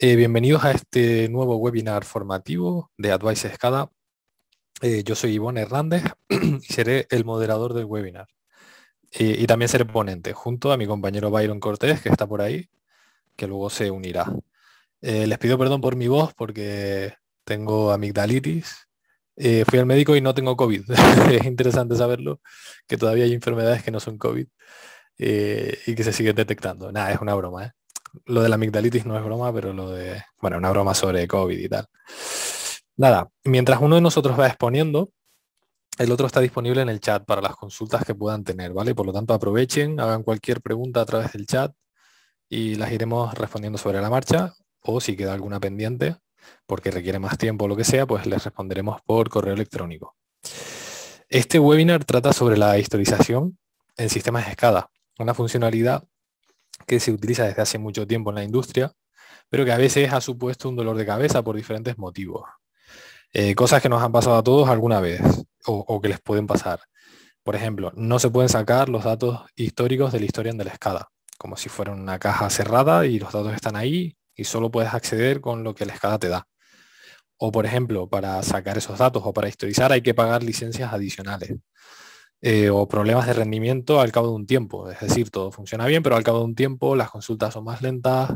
Eh, bienvenidos a este nuevo webinar formativo de Advice Escada. Eh, yo soy Ivonne Hernández y seré el moderador del webinar. Eh, y también seré ponente junto a mi compañero Byron Cortés, que está por ahí, que luego se unirá. les pido perdón por mi voz porque tengo amigdalitis. fui al médico y no tengo COVID. es interesante saberlo, que todavía hay enfermedades que no son COVID y que se siguen detectando. Nada, es una broma lo de la amigdalitis no es broma, pero lo de, bueno, una broma sobre COVID y tal. Nada, mientras uno de nosotros va exponiendo, el otro está disponible en el chat para las consultas que puedan tener, ¿vale? Por lo tanto, aprovechen, hagan cualquier pregunta a través del chat y las iremos respondiendo sobre la marcha o si queda alguna pendiente, porque requiere más tiempo o lo que sea, pues les responderemos por correo electrónico. Este webinar trata sobre la historización en sistemas de escala, una funcionalidad que se utiliza desde hace mucho tiempo en la industria, pero que a veces ha supuesto un dolor de cabeza por diferentes motivos. Eh, cosas que nos han pasado a todos alguna vez o, que les pueden pasar. Por ejemplo, no se pueden sacar los datos históricos de la historia de la escada, como si fuera una caja cerrada y los datos están ahí y solo puedes acceder con lo que la escada te da. O por ejemplo, para sacar esos datos o para historizar hay que pagar licencias adicionales. Eh, o problemas de rendimiento al cabo de un tiempo. Es decir, todo funciona bien, pero al cabo de un tiempo las consultas son más lentas,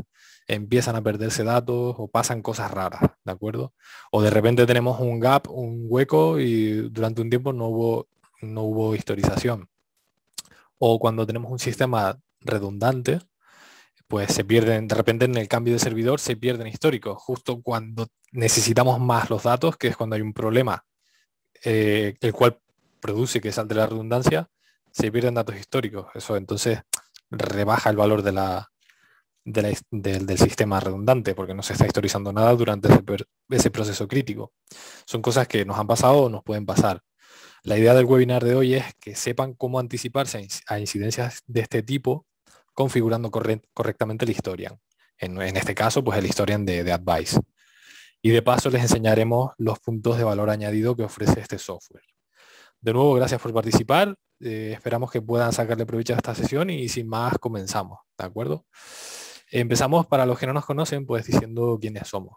empiezan a perderse datos o pasan cosas raras, ¿de acuerdo? O de repente tenemos un gap, un hueco y durante un tiempo no hubo, no hubo historización. O cuando tenemos un sistema redundante, pues se pierden, de repente en el cambio de servidor se pierden históricos, justo cuando necesitamos más los datos, que es cuando hay un problema, eh, el cual produce, que salte la redundancia, se pierden datos históricos. Eso entonces rebaja el valor de la, del sistema redundante, porque no se está historizando nada durante ese, proceso crítico. Son cosas que nos han pasado o nos pueden pasar. La idea del webinar de hoy es que sepan cómo anticiparse a incidencias de este tipo configurando correctamente el historian. En, este caso, pues el historian de Advice. Y de paso les enseñaremos los puntos de valor añadido que ofrece este software. De nuevo, gracias por participar. Eh, esperamos que puedan sacarle provecho a esta sesión y sin más comenzamos, ¿de acuerdo? Empezamos para los que no nos conocen, pues diciendo quiénes somos.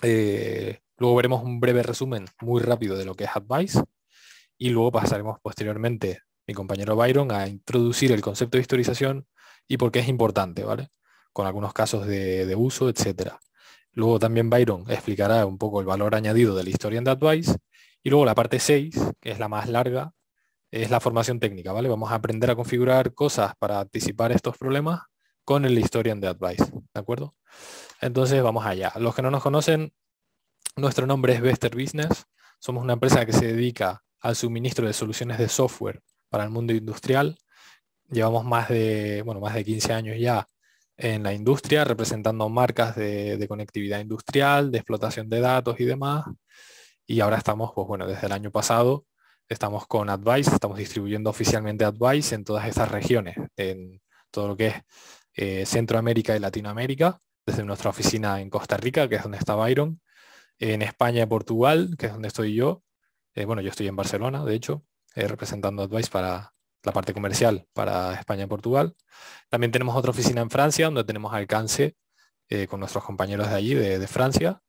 Eh, luego veremos un breve resumen muy rápido de lo que es Advice y luego pasaremos posteriormente mi compañero Byron a introducir el concepto de historización y por qué es importante, ¿vale? Con algunos casos de, uso, etcétera. Luego también Byron explicará un poco el valor añadido de la historia en Advice y luego la parte 6, que es la más larga, es la formación técnica, ¿vale? Vamos a aprender a configurar cosas para anticipar estos problemas con el Historian de Advice, ¿de acuerdo? Entonces vamos allá. Los que no nos conocen, nuestro nombre es Bester Business. Somos una empresa que se dedica al suministro de soluciones de software para el mundo industrial. Llevamos más de, bueno, más de 15 años ya en la industria, representando marcas de, de conectividad industrial, de explotación de datos y demás. Y ahora estamos, pues bueno, desde el año pasado estamos con Advice, estamos distribuyendo oficialmente Advice en todas estas regiones, en todo lo que es eh, Centroamérica y Latinoamérica, desde nuestra oficina en Costa Rica, que es donde está Byron, en España y Portugal, que es donde estoy yo. Eh, bueno, yo estoy en Barcelona, de hecho, eh, representando Advice para la parte comercial para España y Portugal. También tenemos otra oficina en Francia, donde tenemos alcance con nuestros compañeros de allí, de Francia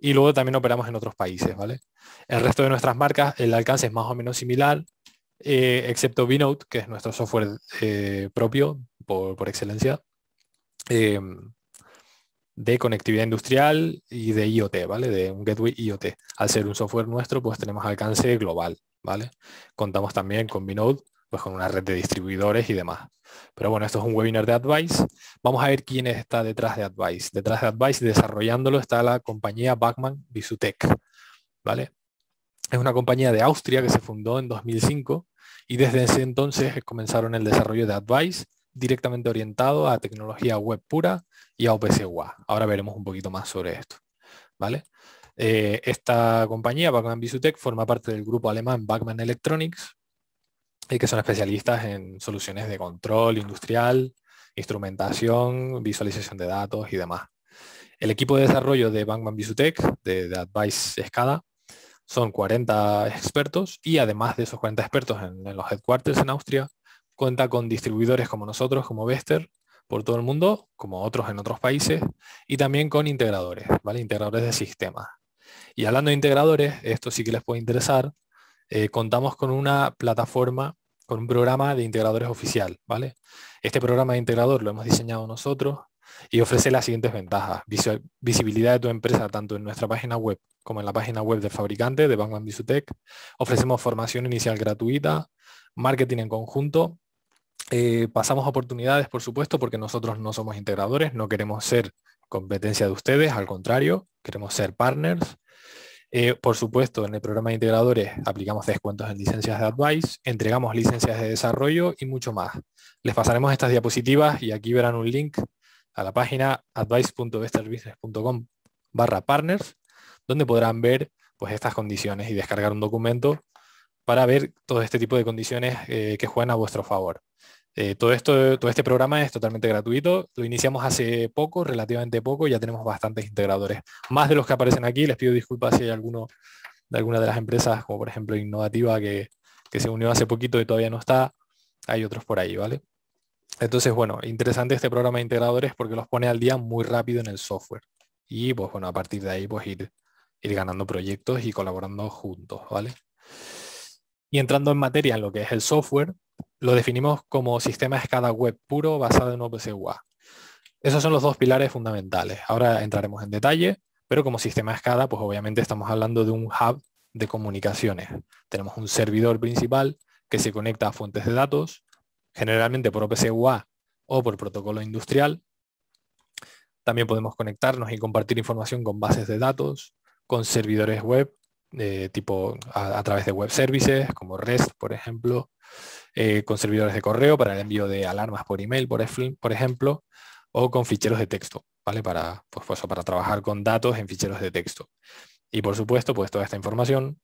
y luego también operamos en otros países, ¿vale? El resto de nuestras marcas, el alcance es más o menos similar, eh, excepto Vnote, que es nuestro software eh, propio por, excelencia, em, de conectividad industrial y de IoT, ¿vale? De un gateway IoT. Al ser un software nuestro, pues tenemos alcance global, ¿vale? Contamos también con Binode pues con una red de distribuidores y demás. Pero bueno, esto es un webinar de Advice. Vamos a ver quién está detrás de Advice. Detrás de Advice, desarrollándolo, está la compañía Backman Visutech. ¿Vale? Es una compañía de Austria que se fundó en 2005 y desde ese entonces comenzaron el desarrollo de Advice directamente orientado a tecnología web pura y a OPC UA. Ahora veremos un poquito más sobre esto. ¿Vale? Eh, esta compañía, Backman Visutech, forma parte del grupo alemán Backman Electronics, que son especialistas en soluciones de control industrial, instrumentación, visualización de datos y demás. El equipo de desarrollo de Bankman Visutech, de, Advice Scada, son 40 expertos y además de esos 40 expertos en, los headquarters en Austria, cuenta con distribuidores como nosotros, como Vester, por todo el mundo, como otros en otros países, y también con integradores, ¿vale? Integradores de sistemas. Y hablando de integradores, esto sí que les puede interesar, eh, contamos con una plataforma con un programa de integradores oficial, ¿vale? Este programa de integrador lo hemos diseñado nosotros y ofrece las siguientes ventajas. Visibilidad de tu empresa tanto en nuestra página web como en la página web del fabricante de Bangman Bisutec. Ofrecemos formación inicial gratuita, marketing en conjunto. Eh, pasamos oportunidades, por supuesto, porque nosotros no somos integradores, no queremos ser competencia de ustedes, al contrario, queremos ser partners. Eh, por supuesto, en el programa de integradores aplicamos descuentos en licencias de Advice, entregamos licencias de desarrollo y mucho más. Les pasaremos estas diapositivas y aquí verán un link a la página advice.besterbusiness.com barra partners, donde podrán ver pues, estas condiciones y descargar un documento para ver todo este tipo de condiciones eh, que juegan a vuestro favor. Eh, todo, esto, todo este programa es totalmente gratuito, lo iniciamos hace poco, relativamente poco, ya tenemos bastantes integradores, más de los que aparecen aquí, les pido disculpas si hay alguno de alguna de las empresas, como por ejemplo Innovativa, que, se unió hace poquito y todavía no está, hay otros por ahí, ¿vale? Entonces, bueno, interesante este programa de integradores porque los pone al día muy rápido en el software. Y pues bueno, a partir de ahí pues ir ganando proyectos y colaborando juntos, ¿vale? Y entrando en materia en lo que es el software, lo definimos como sistema SCADA escala web puro basado en UA. Esos son los dos pilares fundamentales. Ahora entraremos en detalle, pero como sistema SCADA, escala, pues obviamente estamos hablando de un hub de comunicaciones. Tenemos un servidor principal que se conecta a fuentes de datos, generalmente por UA o por protocolo industrial. También podemos conectarnos y compartir información con bases de datos, con servidores web eh, tipo a, través de web services como REST, por ejemplo, eh, con servidores de correo para el envío de alarmas por email, por, por ejemplo, o con ficheros de texto, ¿vale? Para, pues, para trabajar con datos en ficheros de texto. Y por supuesto, pues toda esta información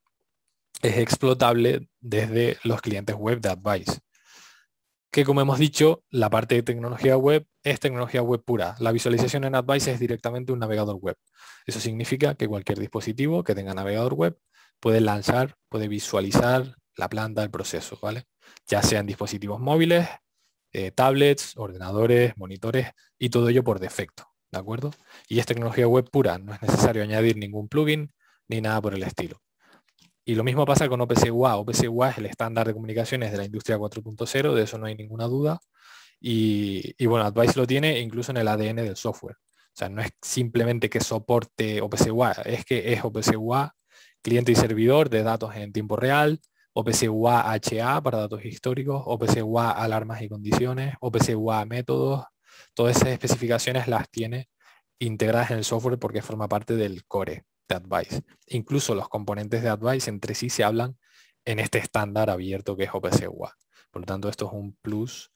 es explotable desde los clientes web de Advice que como hemos dicho, la parte de tecnología web es tecnología web pura. La visualización en AdVice es directamente un navegador web. Eso significa que cualquier dispositivo que tenga navegador web puede lanzar, puede visualizar la planta el proceso, ¿vale? Ya sean dispositivos móviles, eh, tablets, ordenadores, monitores y todo ello por defecto, ¿de acuerdo? Y es tecnología web pura, no es necesario añadir ningún plugin ni nada por el estilo. Y lo mismo pasa con OPC UA. OPC UA es el estándar de comunicaciones de la industria 4.0, de eso no hay ninguna duda. Y, bueno, Advice lo tiene incluso en el ADN del software. O sea, no es simplemente que soporte OPC UA, es que es OPC UA, cliente y servidor de datos en tiempo real, OPC UA HA para datos históricos, OPC UA alarmas y condiciones, OPC UA métodos. Todas esas especificaciones las tiene integradas en el software porque forma parte del core de Advice. Incluso los componentes de Advice entre sí se hablan en este estándar abierto que es OPC UA Por lo tanto, esto es un plus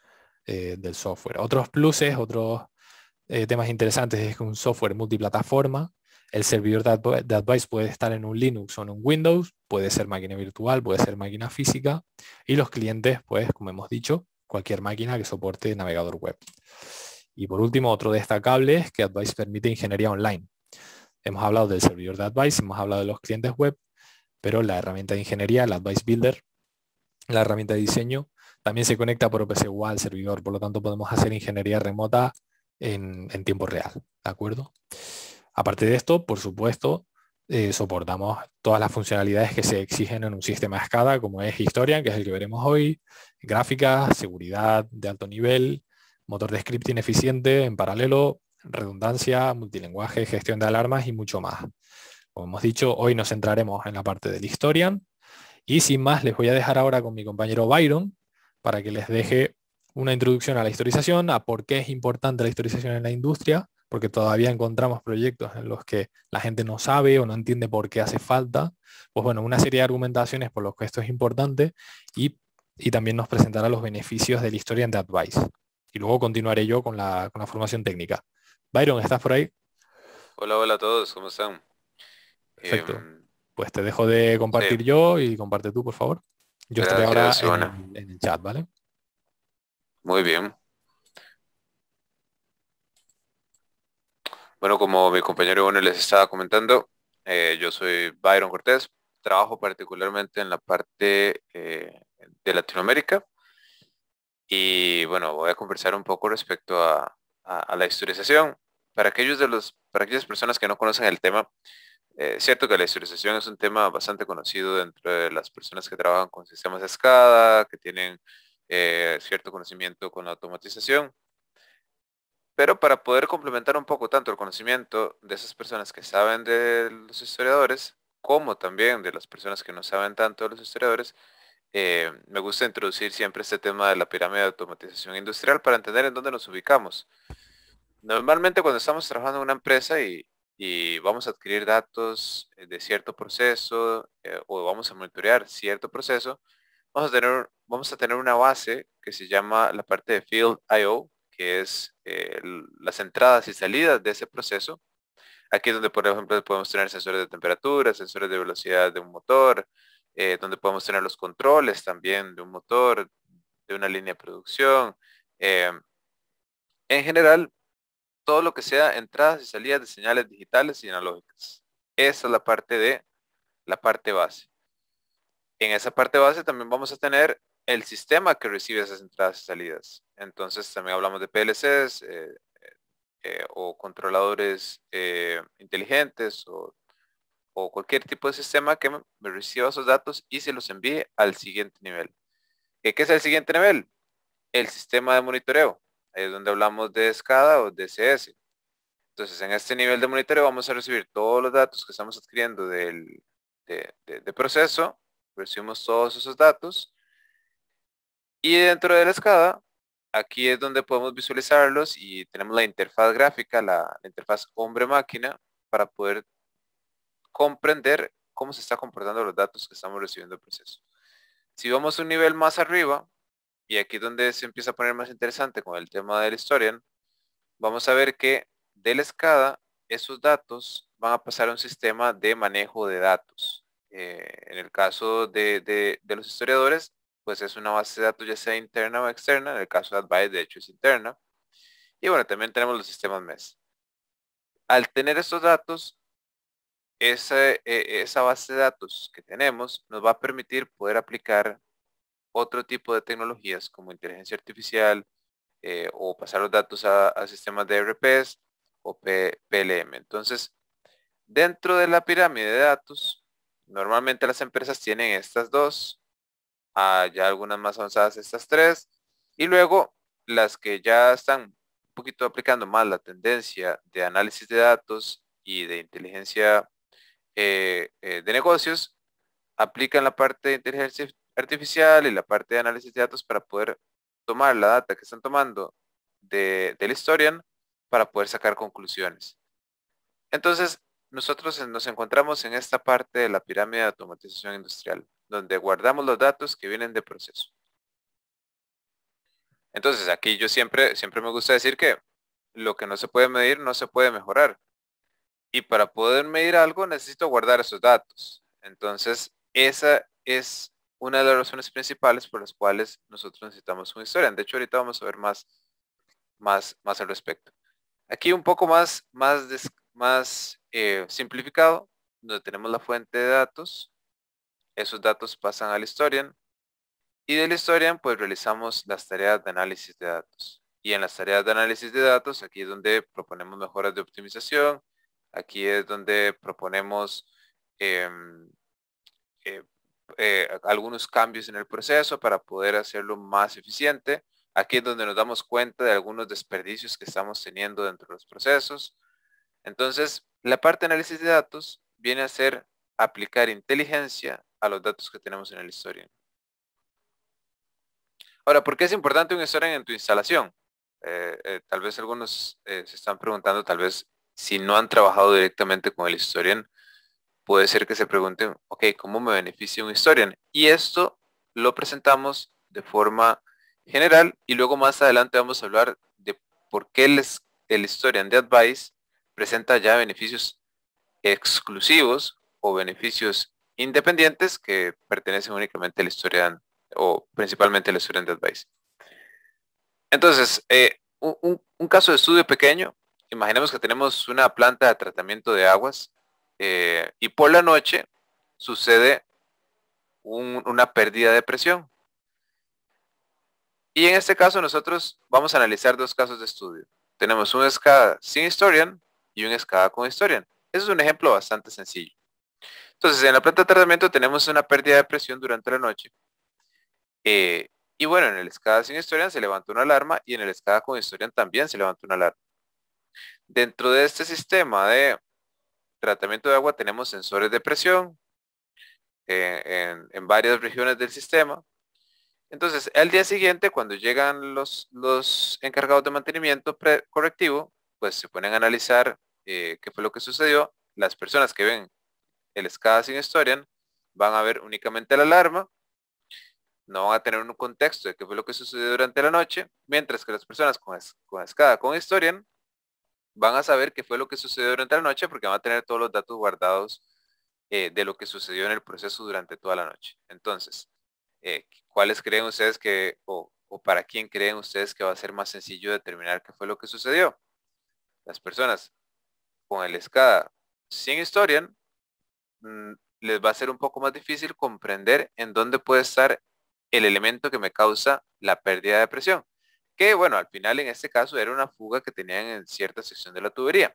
eh, del software. Otros pluses, otros eh, temas interesantes es que un software multiplataforma, el servidor de, de, Advice puede estar en un Linux o en un Windows, puede ser máquina virtual, puede ser máquina física, y los clientes, pues, como hemos dicho, cualquier máquina que soporte navegador web. Y por último, otro destacable es que Advice permite ingeniería online, hemos hablado del servidor de Advice, hemos hablado de los clientes web, pero la herramienta de ingeniería, el Advice Builder, la herramienta de diseño, también se conecta por UA al servidor, por lo tanto podemos hacer ingeniería remota en, tiempo real, ¿de acuerdo? Aparte de esto, por supuesto, eh, soportamos todas las funcionalidades que se exigen en un sistema de escala, como es Historian, que es el que veremos hoy, gráficas, seguridad de alto nivel, motor de scripting eficiente en paralelo, redundancia, multilenguaje, gestión de alarmas y mucho más. Como hemos dicho, hoy nos centraremos en la parte del historian y sin más les voy a dejar ahora con mi compañero Byron para que les deje una introducción a la historización, a por qué es importante la historización en la industria, porque todavía encontramos proyectos en los que la gente no sabe o no entiende por qué hace falta. Pues bueno, una serie de argumentaciones por los que esto es importante y, también nos presentará los beneficios del historian de Advice. Y luego continuaré yo con la formación técnica. Byron, ¿estás por ahí? Hola, hola a todos, ¿cómo están? Perfecto. Em, pues te dejo de compartir yo y comparte tú, por favor. Yo estaré ahora en, el chat, ¿vale? Muy bien. Bueno, como mi compañero bueno les estaba comentando, eh, yo soy Byron Cortés, trabajo particularmente en la parte eh, de Latinoamérica y bueno, voy a conversar un poco respecto a, a, la historización. Para, aquellos de los, para aquellas personas que no conocen el tema, eh, es cierto que la historización es un tema bastante conocido dentro de las personas que trabajan con sistemas de escada, que tienen eh, cierto conocimiento con la automatización. Pero para poder complementar un poco tanto el conocimiento de esas personas que saben de los historiadores, como también de las personas que no saben tanto de los historiadores, eh, me gusta introducir siempre este tema de la pirámide de automatización industrial para entender en dónde nos ubicamos normalmente cuando estamos trabajando en una empresa y, vamos a adquirir datos eh, de cierto proceso eh, o vamos a monitorear cierto proceso, vamos a tener, vamos a tener una base que se llama la parte de Field IO, que es eh, las entradas y salidas de ese proceso. Aquí es donde, por ejemplo, podemos tener sensores de temperatura, sensores de velocidad de un motor, donde podemos tener los controles también de un motor, de una línea de producción. en general, todo lo que sea entradas y salidas de señales digitales y analógicas. Esa es la parte de la parte base. En esa parte base también vamos a tener el sistema que recibe esas entradas y salidas. Entonces también hablamos de PLCs eh, eh, o controladores eh, inteligentes o, cualquier tipo de sistema que me reciba esos datos y se los envíe al siguiente nivel. ¿Qué es el siguiente nivel? El sistema de monitoreo. Ahí es donde hablamos de SCADA o de DCS. Entonces, en este nivel de monitoreo vamos a recibir todos los datos que estamos adquiriendo del de, proceso. Recibimos todos esos datos. Y dentro de la escada, aquí es donde podemos visualizarlos y tenemos la interfaz gráfica, la, interfaz hombre-máquina, para poder comprender cómo se está comportando los datos que estamos recibiendo del proceso. Si vamos a un nivel más arriba, y aquí es donde se empieza a poner más interesante con el tema del historian. Vamos a ver que de la escada, esos datos van a pasar a un sistema de manejo de datos. Eh, en el caso de, los historiadores, pues es una base de datos ya sea interna o externa. En el caso de Advice, de hecho, es interna. Y bueno, también tenemos los sistemas MES. Al tener estos datos, e, esa base de datos que tenemos nos va a permitir poder aplicar otro tipo de tecnologías como inteligencia artificial eh, o pasar los datos a, sistemas de RPs o PLM. Entonces, dentro de la pirámide de datos, normalmente las empresas tienen estas dos, hay ah, ya algunas más avanzadas estas tres, y luego las que ya están un poquito aplicando más la tendencia de análisis de datos y de inteligencia eh, eh, de negocios, aplican la parte de inteligencia artificial y la parte de análisis de datos para poder tomar la data que están tomando de, del historian para poder sacar conclusiones. Entonces, nosotros nos encontramos en esta parte de la pirámide de automatización industrial, donde guardamos los datos que vienen de proceso. Entonces, aquí yo siempre, siempre me gusta decir que lo que no se puede medir no se puede mejorar. Y para poder medir algo necesito guardar esos datos. Entonces, esa es una de las razones principales por las cuales nosotros necesitamos un historian. De hecho, ahorita vamos a ver más, más, más al respecto. Aquí un poco más, más, más eh, simplificado, donde tenemos la fuente de datos. Esos datos pasan al historian. Y del historian, pues realizamos las tareas de análisis de datos. Y en las tareas de análisis de datos, aquí es donde proponemos mejoras de optimización. Aquí es donde proponemos... Em, eh, eh, algunos cambios en el proceso para poder hacerlo más eficiente. Aquí es donde nos damos cuenta de algunos desperdicios que estamos teniendo dentro de los procesos. Entonces, la parte de análisis de datos viene a ser aplicar inteligencia a los datos que tenemos en el historian Ahora, ¿por qué es importante un historian en tu instalación? Eh, eh, tal vez algunos se están preguntando, tal vez si no han trabajado directamente con el historian, puede ser que se pregunten, ok, ¿cómo me beneficia un historian? Y esto lo presentamos de forma general y luego más adelante vamos a hablar de por qué el, historian de Advice presenta ya beneficios exclusivos o beneficios independientes que pertenecen únicamente al historian o principalmente al historian de Advice. Entonces, eh, un caso de estudio pequeño, imaginemos que tenemos una planta de tratamiento de aguas eh, y por la noche sucede una pérdida de presión. Y en este caso nosotros vamos a analizar dos casos de estudio. Tenemos un escada sin historian y un escada con historian. Ese es un ejemplo bastante sencillo. Entonces, en la planta de tratamiento tenemos una pérdida de presión durante la noche. Eh, y bueno, en el escada sin historian se levantó una alarma y en el escada con historian también se levantó una alarma. Dentro de este sistema de tratamiento de agua tenemos sensores de presión en, varias regiones del sistema. Entonces, al día siguiente, cuando llegan los, los encargados de mantenimiento correctivo, pues se ponen a analizar eh, qué fue lo que sucedió. Las personas que ven el SCADA sin historian van a ver únicamente la alarma, no van a tener un contexto de qué fue lo que sucedió durante la noche, mientras que las personas con, con escada, con historian, van a saber qué fue lo que sucedió durante la noche porque van a tener todos los datos guardados eh, de lo que sucedió en el proceso durante toda la noche. Entonces, eh, ¿cuáles creen ustedes que, o, para quién creen ustedes que va a ser más sencillo determinar qué fue lo que sucedió? Las personas con el escada sin historian mm, les va a ser un poco más difícil comprender en dónde puede estar el elemento que me causa la pérdida de presión que bueno, al final en este caso era una fuga que tenían en cierta sección de la tubería.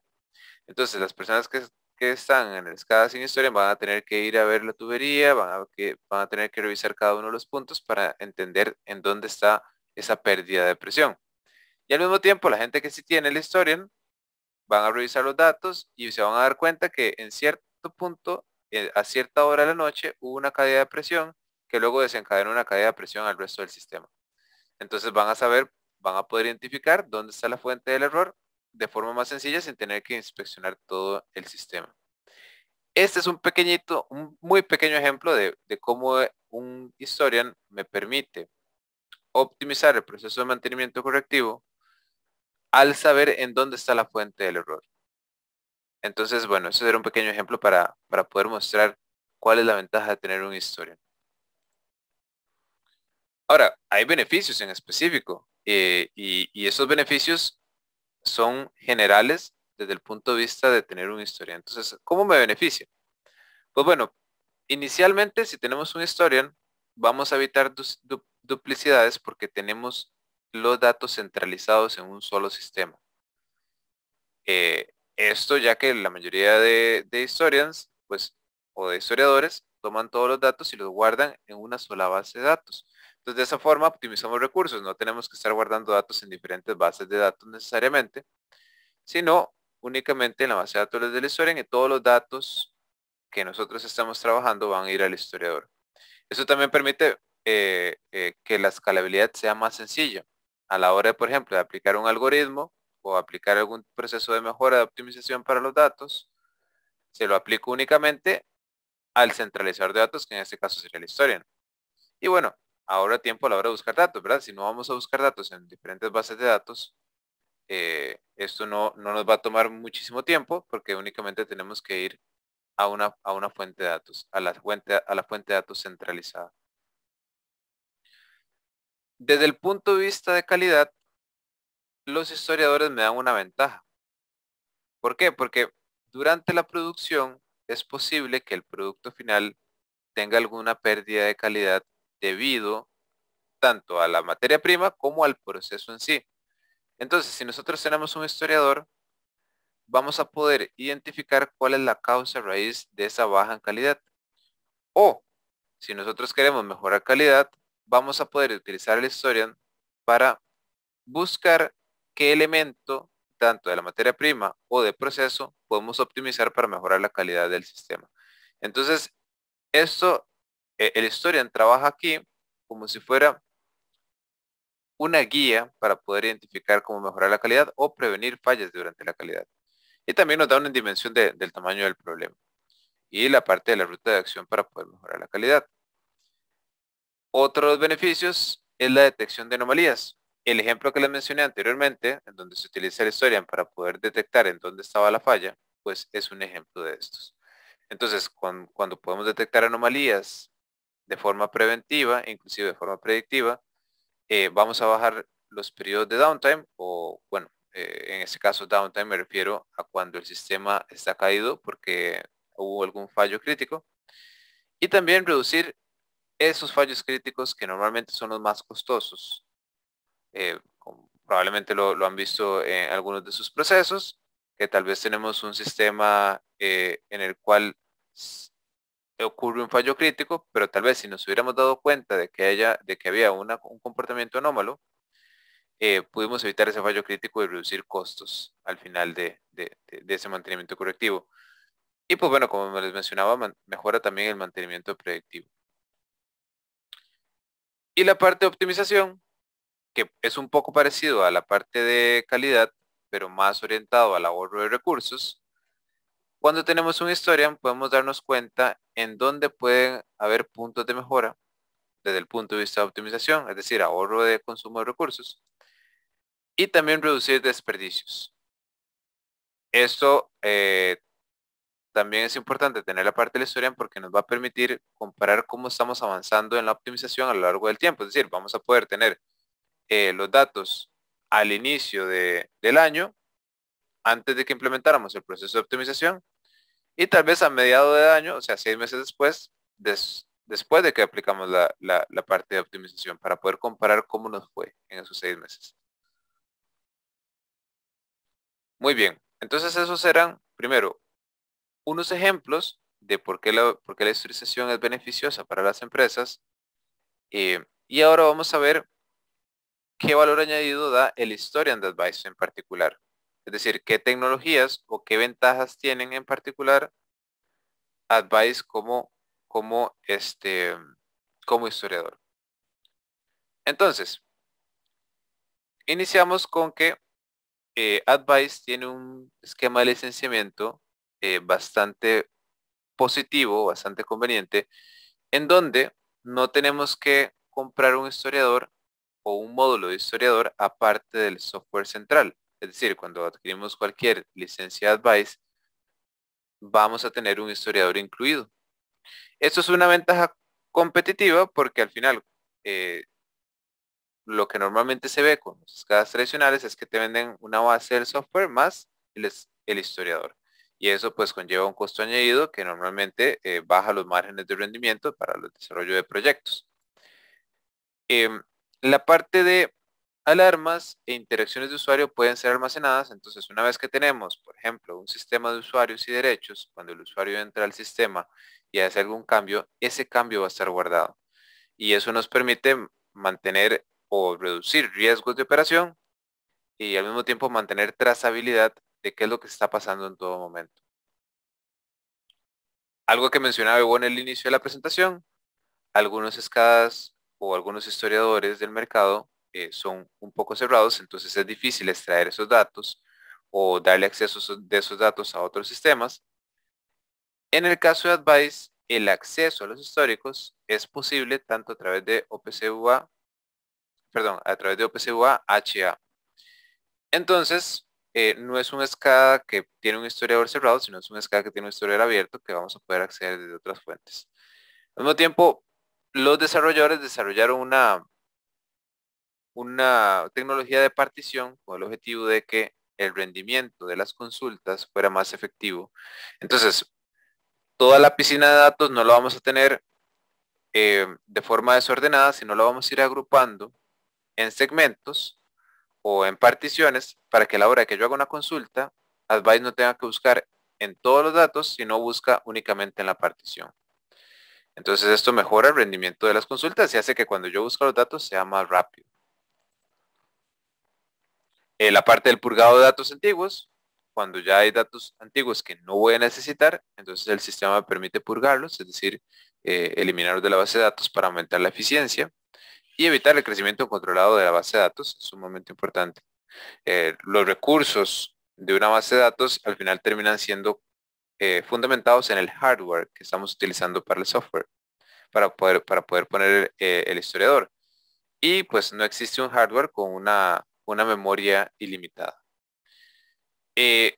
Entonces las personas que, están en el escada sin historia van a tener que ir a ver la tubería, van a, que, van a tener que revisar cada uno de los puntos para entender en dónde está esa pérdida de presión. Y al mismo tiempo, la gente que sí tiene el historian van a revisar los datos y se van a dar cuenta que en cierto punto, eh, a cierta hora de la noche, hubo una caída de presión que luego desencadenó una caída de presión al resto del sistema. Entonces van a saber van a poder identificar dónde está la fuente del error de forma más sencilla sin tener que inspeccionar todo el sistema. Este es un pequeñito, un muy pequeño ejemplo de, cómo un historian me permite optimizar el proceso de mantenimiento correctivo al saber en dónde está la fuente del error. Entonces, bueno, ese era un pequeño ejemplo para, para poder mostrar cuál es la ventaja de tener un historian. Ahora, hay beneficios en específico. Eh, y, esos beneficios son generales desde el punto de vista de tener un historian. Entonces, ¿cómo me beneficia? Pues bueno, inicialmente si tenemos un historian, vamos a evitar duplicidades porque tenemos los datos centralizados en un solo sistema. Eh, esto ya que la mayoría de, de historians, pues, o de historiadores, toman todos los datos y los guardan en una sola base de datos. Entonces, de esa forma optimizamos recursos, no tenemos que estar guardando datos en diferentes bases de datos necesariamente, sino únicamente en la base de datos del historiador y todos los datos que nosotros estamos trabajando van a ir al historiador. Eso también permite eh, eh, que la escalabilidad sea más sencilla a la hora, por ejemplo, de aplicar un algoritmo o aplicar algún proceso de mejora, de optimización para los datos, se lo aplico únicamente al centralizador de datos, que en este caso sería el historian. Y bueno, ahora tiempo a la hora de buscar datos, ¿verdad? Si no vamos a buscar datos en diferentes bases de datos, eh, esto no, nos va a tomar muchísimo tiempo porque únicamente tenemos que ir a una, a una fuente de datos, a la fuente, a la fuente de datos centralizada. Desde el punto de vista de calidad, los historiadores me dan una ventaja. ¿Por qué? Porque durante la producción es posible que el producto final tenga alguna pérdida de calidad debido tanto a la materia prima como al proceso en sí. Entonces, si nosotros tenemos un historiador, vamos a poder identificar cuál es la causa raíz de esa baja en calidad. O, si nosotros queremos mejorar calidad, vamos a poder utilizar el historian para buscar qué elemento, tanto de la materia prima o de proceso, podemos optimizar para mejorar la calidad del sistema. Entonces, esto eh, el historian trabaja aquí como si fuera una guía para poder identificar cómo mejorar la calidad o prevenir fallas durante la calidad. Y también nos da una dimensión del tamaño del problema y la parte de la ruta de acción para poder mejorar la calidad. Otro de los beneficios es la detección de anomalías. El ejemplo que les mencioné anteriormente, en donde se utiliza el historian para poder detectar en dónde estaba la falla, pues es un ejemplo de estos. Entonces, cuando podemos detectar anomalías de forma preventiva, inclusive de forma predictiva, eh, vamos a bajar los periodos de downtime o, bueno, eh, en este caso downtime me refiero a cuando el sistema está caído porque hubo algún fallo crítico. Y también reducir esos fallos críticos que normalmente son los más costosos. Eh, probablemente lo, han visto en algunos de sus procesos, que tal vez tenemos un sistema en el cual ocurre un fallo crítico, pero tal vez si nos hubiéramos dado cuenta de que, de que había un comportamiento anómalo, eh, pudimos evitar ese fallo crítico y reducir costos al final de, ese mantenimiento correctivo. Y pues bueno, como les mencionaba, mejora también el mantenimiento predictivo. Y la parte de optimización, que es un poco parecido a la parte de calidad, pero más orientado al ahorro de recursos, cuando tenemos un historian, podemos darnos cuenta en dónde pueden haber puntos de mejora desde el punto de vista de optimización, es decir, ahorro de consumo de recursos, y también reducir desperdicios. Esto eh, también es importante tener la parte del historian, porque nos va a permitir comparar cómo estamos avanzando en la optimización a lo largo del tiempo. Es decir, vamos a poder tener eh, los datos al inicio del año, antes de que implementáramos el proceso de optimización, y tal vez a mediado de año, o sea, seis meses después, después de que aplicamos la, parte de optimización para poder comparar cómo nos fue en esos seis meses. Muy bien, entonces esos serán, primero, unos ejemplos de por qué la, por es beneficiosa para las empresas. Eh, y ahora vamos a ver qué valor añadido da el Historian de Advice en particular. Es decir, qué tecnologías o qué ventajas tienen en particular Advice como, como, este, como historiador. Entonces, iniciamos con que eh, Advice tiene un esquema de licenciamiento eh, bastante positivo, bastante conveniente, en donde no tenemos que comprar un historiador o un módulo de historiador aparte del software central es decir, cuando adquirimos cualquier licencia Advice, vamos a tener un historiador incluido. Esto es una ventaja competitiva porque al final eh, lo que normalmente se ve con las escadas tradicionales es que te venden una base del software más el, historiador. Y eso pues conlleva un costo añadido que normalmente eh, baja los márgenes de rendimiento para el desarrollo de proyectos. Em, la parte de alarmas e interacciones de usuario pueden ser almacenadas, entonces una vez que tenemos, por ejemplo, un sistema de usuarios y derechos, cuando el usuario entra al sistema y hace algún cambio, ese cambio va a estar guardado. Y eso nos permite mantener o reducir riesgos de operación y al mismo tiempo mantener trazabilidad de qué es lo que está pasando en todo momento. Algo que mencionaba yo en el inicio de la presentación, algunos escadas o algunos historiadores del mercado eh, son un poco cerrados, entonces es difícil extraer esos datos o darle acceso de esos datos a otros sistemas. En el caso de Advice, el acceso a los históricos es posible tanto a través de OPCUA, perdón, a través de OPCUA HA. Entonces, eh, no es un SCADA que tiene un historiador cerrado, sino es un SCADA que tiene un historiador abierto que vamos a poder acceder desde otras fuentes. Al mismo tiempo, los desarrolladores desarrollaron una una tecnología de partición con el objetivo de que el rendimiento de las consultas fuera más efectivo. Entonces, toda la piscina de datos no la vamos a tener eh, de forma desordenada, sino la vamos a ir agrupando en segmentos o en particiones para que a la hora que yo haga una consulta, Advice no tenga que buscar en todos los datos, sino busca únicamente en la partición. Entonces esto mejora el rendimiento de las consultas y hace que cuando yo busco los datos sea más rápido. Eh, la parte del purgado de datos antiguos, cuando ya hay datos antiguos que no voy a necesitar, entonces el sistema permite purgarlos, es decir, eh, eliminarlos de la base de datos para aumentar la eficiencia y evitar el crecimiento controlado de la base de datos, es sumamente importante. Eh, los recursos de una base de datos al final terminan siendo fundamentados en el hardware que estamos utilizando para el software, para poder, para poder poner el historiador. Y pues no existe un hardware con una una memoria ilimitada. Eh,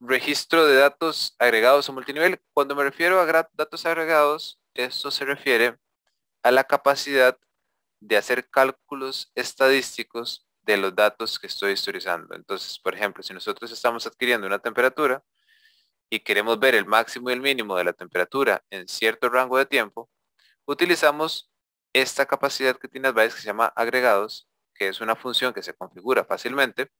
registro de datos agregados o multinivel. Cuando me refiero a datos agregados, esto se refiere a la capacidad de hacer cálculos estadísticos de los datos que estoy historizando. Entonces, por ejemplo, si nosotros estamos adquiriendo una temperatura y queremos ver el máximo y el mínimo de la temperatura en cierto rango de tiempo, utilizamos esta capacidad que tiene Advice que se llama agregados que es una función que se configura fácilmente,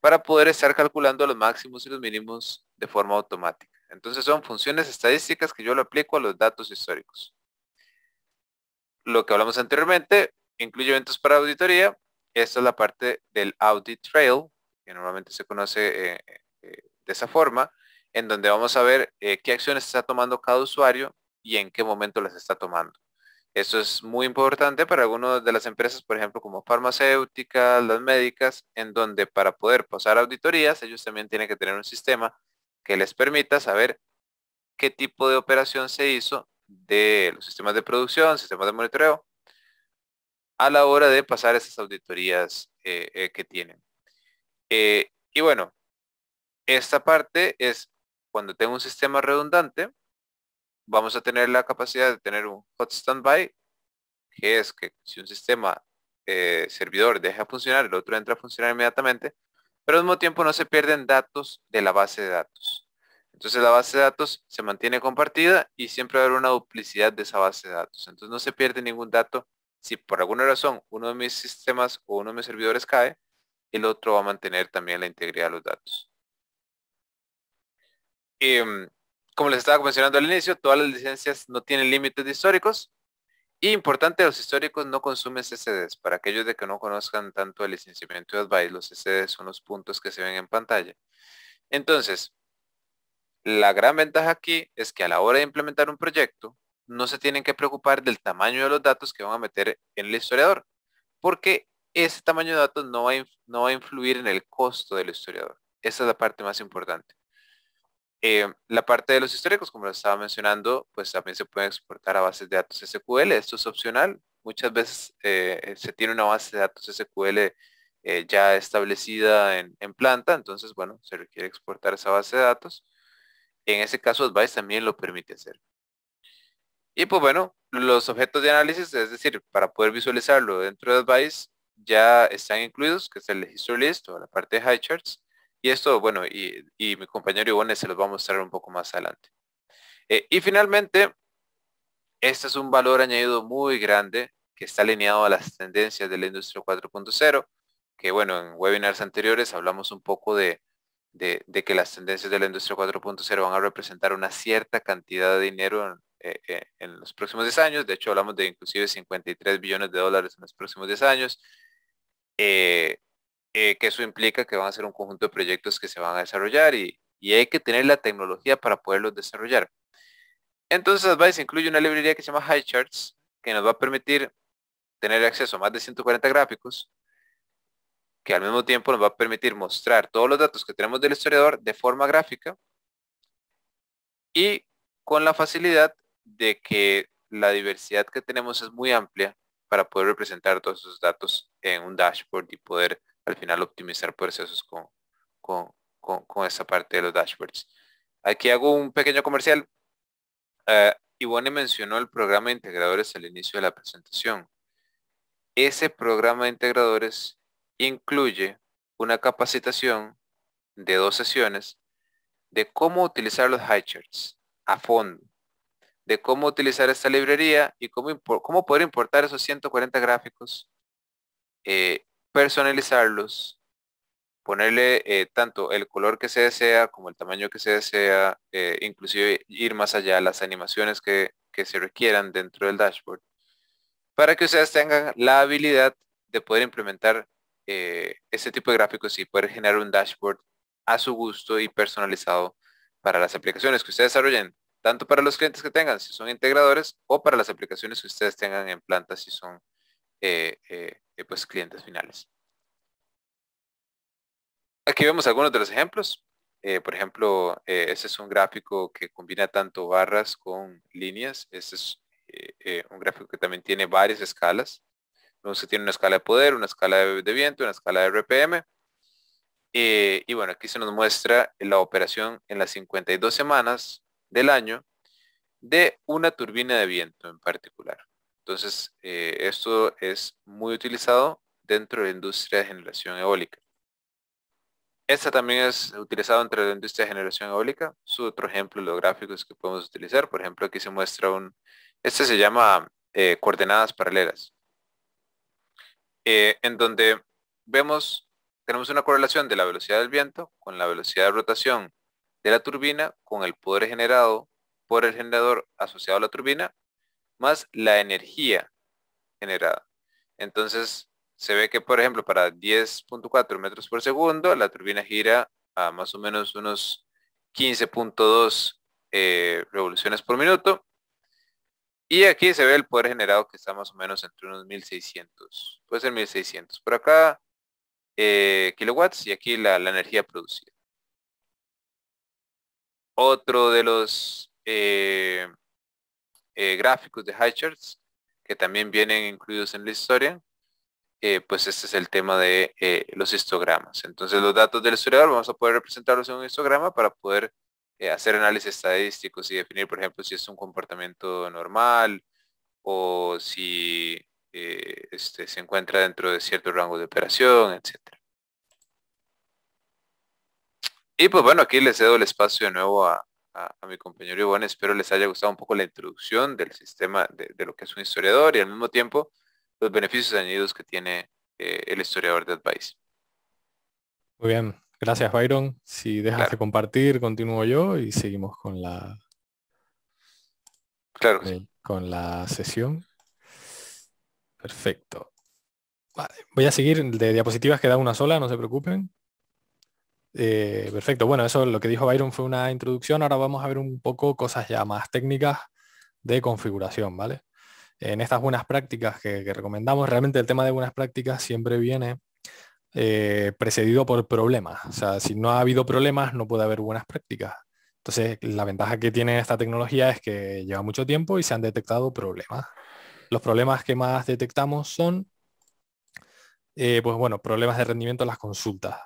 para poder estar calculando los máximos y los mínimos de forma automática. Entonces son funciones estadísticas que yo lo aplico a los datos históricos. Lo que hablamos anteriormente incluye eventos para auditoría. Esta es la parte del audit trail, que normalmente se conoce eh, eh, de esa forma, en donde vamos a ver eh, qué acciones está tomando cada usuario y en qué momento las está tomando. Eso es muy importante para algunas de las empresas, por ejemplo, como farmacéuticas, las médicas, en donde para poder pasar auditorías, ellos también tienen que tener un sistema que les permita saber qué tipo de operación se hizo de los sistemas de producción, sistemas de monitoreo, a la hora de pasar esas auditorías eh, eh, que tienen. Eh, y bueno, esta parte es cuando tengo un sistema redundante, vamos a tener la capacidad de tener un hot standby, que es que si un sistema eh, servidor deja funcionar, el otro entra a funcionar inmediatamente, pero al mismo tiempo no se pierden datos de la base de datos. Entonces la base de datos se mantiene compartida y siempre va a haber una duplicidad de esa base de datos. Entonces no se pierde ningún dato. Si por alguna razón uno de mis sistemas o uno de mis servidores cae, el otro va a mantener también la integridad de los datos. Em, como les estaba mencionando al inicio, todas las licencias no tienen límites históricos. Y importante, los históricos no consumen CCDs. Para aquellos de que no conozcan tanto el licenciamiento de Advice, los CCDs son los puntos que se ven en pantalla. Entonces, la gran ventaja aquí es que a la hora de implementar un proyecto, no se tienen que preocupar del tamaño de los datos que van a meter en el historiador, porque ese tamaño de datos no no va a influir en el costo del historiador. Esa es la parte más importante. Eh, la parte de los históricos, como lo estaba mencionando, pues también se pueden exportar a bases de datos SQL. Esto es opcional. Muchas veces eh, eh, se tiene una base de datos SQL ya establecida en, planta, entonces, bueno, se requiere exportar esa base de datos. En ese caso, Advice también lo permite hacer. Y pues bueno, los objetos de análisis, es decir, para poder visualizarlo dentro de Advice, ya están incluidos, que es el registro List o la parte de High Charts y esto, bueno, y, mi compañero Ivone se los va a mostrar un poco más adelante. Eh, y finalmente, este es un valor añadido muy grande que está alineado a las tendencias de la industria 4.0, que bueno, en webinars anteriores hablamos un poco de, que las tendencias de la industria 4.0 van a representar una cierta cantidad de dinero en, eh, eh, en los próximos 10 años. De hecho, hablamos de inclusive 53 billones de dólares en los próximos 10 años. Eh, que eso implica que van a ser un conjunto de proyectos que se van a desarrollar y, hay que tener la tecnología para poderlos desarrollar. Entonces Advice incluye una librería que se llama HighCharts, que nos va a permitir tener acceso a más de 140 gráficos, que al mismo tiempo nos va a permitir mostrar todos los datos que tenemos del historiador de forma gráfica y con la facilidad de que la diversidad que tenemos es muy amplia para poder representar todos esos datos en un dashboard y poder al final optimizar procesos con, con, esa parte de los dashboards. Aquí hago un pequeño comercial. bueno eh, Ivone mencionó el programa de integradores al inicio de la presentación. Ese programa de integradores incluye una capacitación de dos sesiones de cómo utilizar los highcharts a fondo, de cómo utilizar esta librería y cómo, cómo poder importar esos 140 gráficos eh, personalizarlos, ponerle eh, tanto el color que se desea como el tamaño que se desea, eh, inclusive ir más allá, las animaciones que, se requieran dentro del dashboard, para que ustedes tengan la habilidad de poder implementar este tipo de gráficos y poder generar un dashboard a su gusto y personalizado para las aplicaciones que ustedes desarrollen, tanto para los clientes que tengan si son integradores o para las aplicaciones que ustedes tengan en planta si son eh, eh, eh, pues clientes finales. Aquí vemos algunos de los ejemplos. por ejemplo, este es un gráfico que combina tanto barras con líneas. Este es un gráfico que también tiene varias escalas. Vemos que tiene una escala de poder, una escala de, de viento, una escala de RPM. y bueno, aquí se nos muestra la operación en las 52 semanas del año de una turbina de viento en particular. Entonces, eh, esto es muy utilizado dentro de la industria de generación eólica. Esta también es utilizada dentro de la industria de generación eólica. Su otro ejemplo, los gráficos que podemos utilizar. Por ejemplo, aquí se muestra un... Este se llama eh, coordenadas paralelas. Eh, en donde vemos, tenemos una correlación de la velocidad del viento con la velocidad de rotación de la turbina con el poder generado por el generador asociado a la turbina más la energía generada. Entonces, se ve que, por ejemplo, para 10.4 metros por segundo, la turbina gira a más o menos unos 15.2 eh, revoluciones por minuto. Y aquí se ve el poder generado que está más o menos entre unos 1600, puede ser 1600 por acá, eh, kilowatts, y aquí la, energía producida. Otro de los eh, eh, gráficos de charts, que también vienen incluidos en la historia, eh, pues este es el tema de eh, los histogramas. Entonces los datos del historiador vamos a poder representarlos en un histograma para poder hacer análisis estadísticos y definir, por ejemplo, si es un comportamiento normal o si este, se encuentra dentro de cierto rango de operación, etcétera. Y pues bueno, aquí les cedo el espacio de nuevo a, a, mi compañero Iván. Espero les haya gustado un poco la introducción del sistema de, lo que es un historiador y al mismo tiempo los beneficios añadidos que tiene eh, el historiador de Advice. Muy bien, gracias Byron. Si dejas de compartir, continúo yo y seguimos con la, claro con la sesión. Perfecto. Voy a seguir de diapositivas, queda una sola, no se preocupen. Eh, perfecto, bueno, eso lo que dijo Byron fue una introducción, ahora vamos a ver un poco cosas ya más técnicas de configuración, ¿vale? En estas buenas prácticas que, recomendamos, realmente el tema de buenas prácticas siempre viene eh, precedido por problemas, o sea, si no ha habido problemas no puede haber buenas prácticas. Entonces, la ventaja que tiene esta tecnología es que lleva mucho tiempo y se han detectado problemas. Los problemas que más detectamos son, eh, pues bueno, problemas de rendimiento en las consultas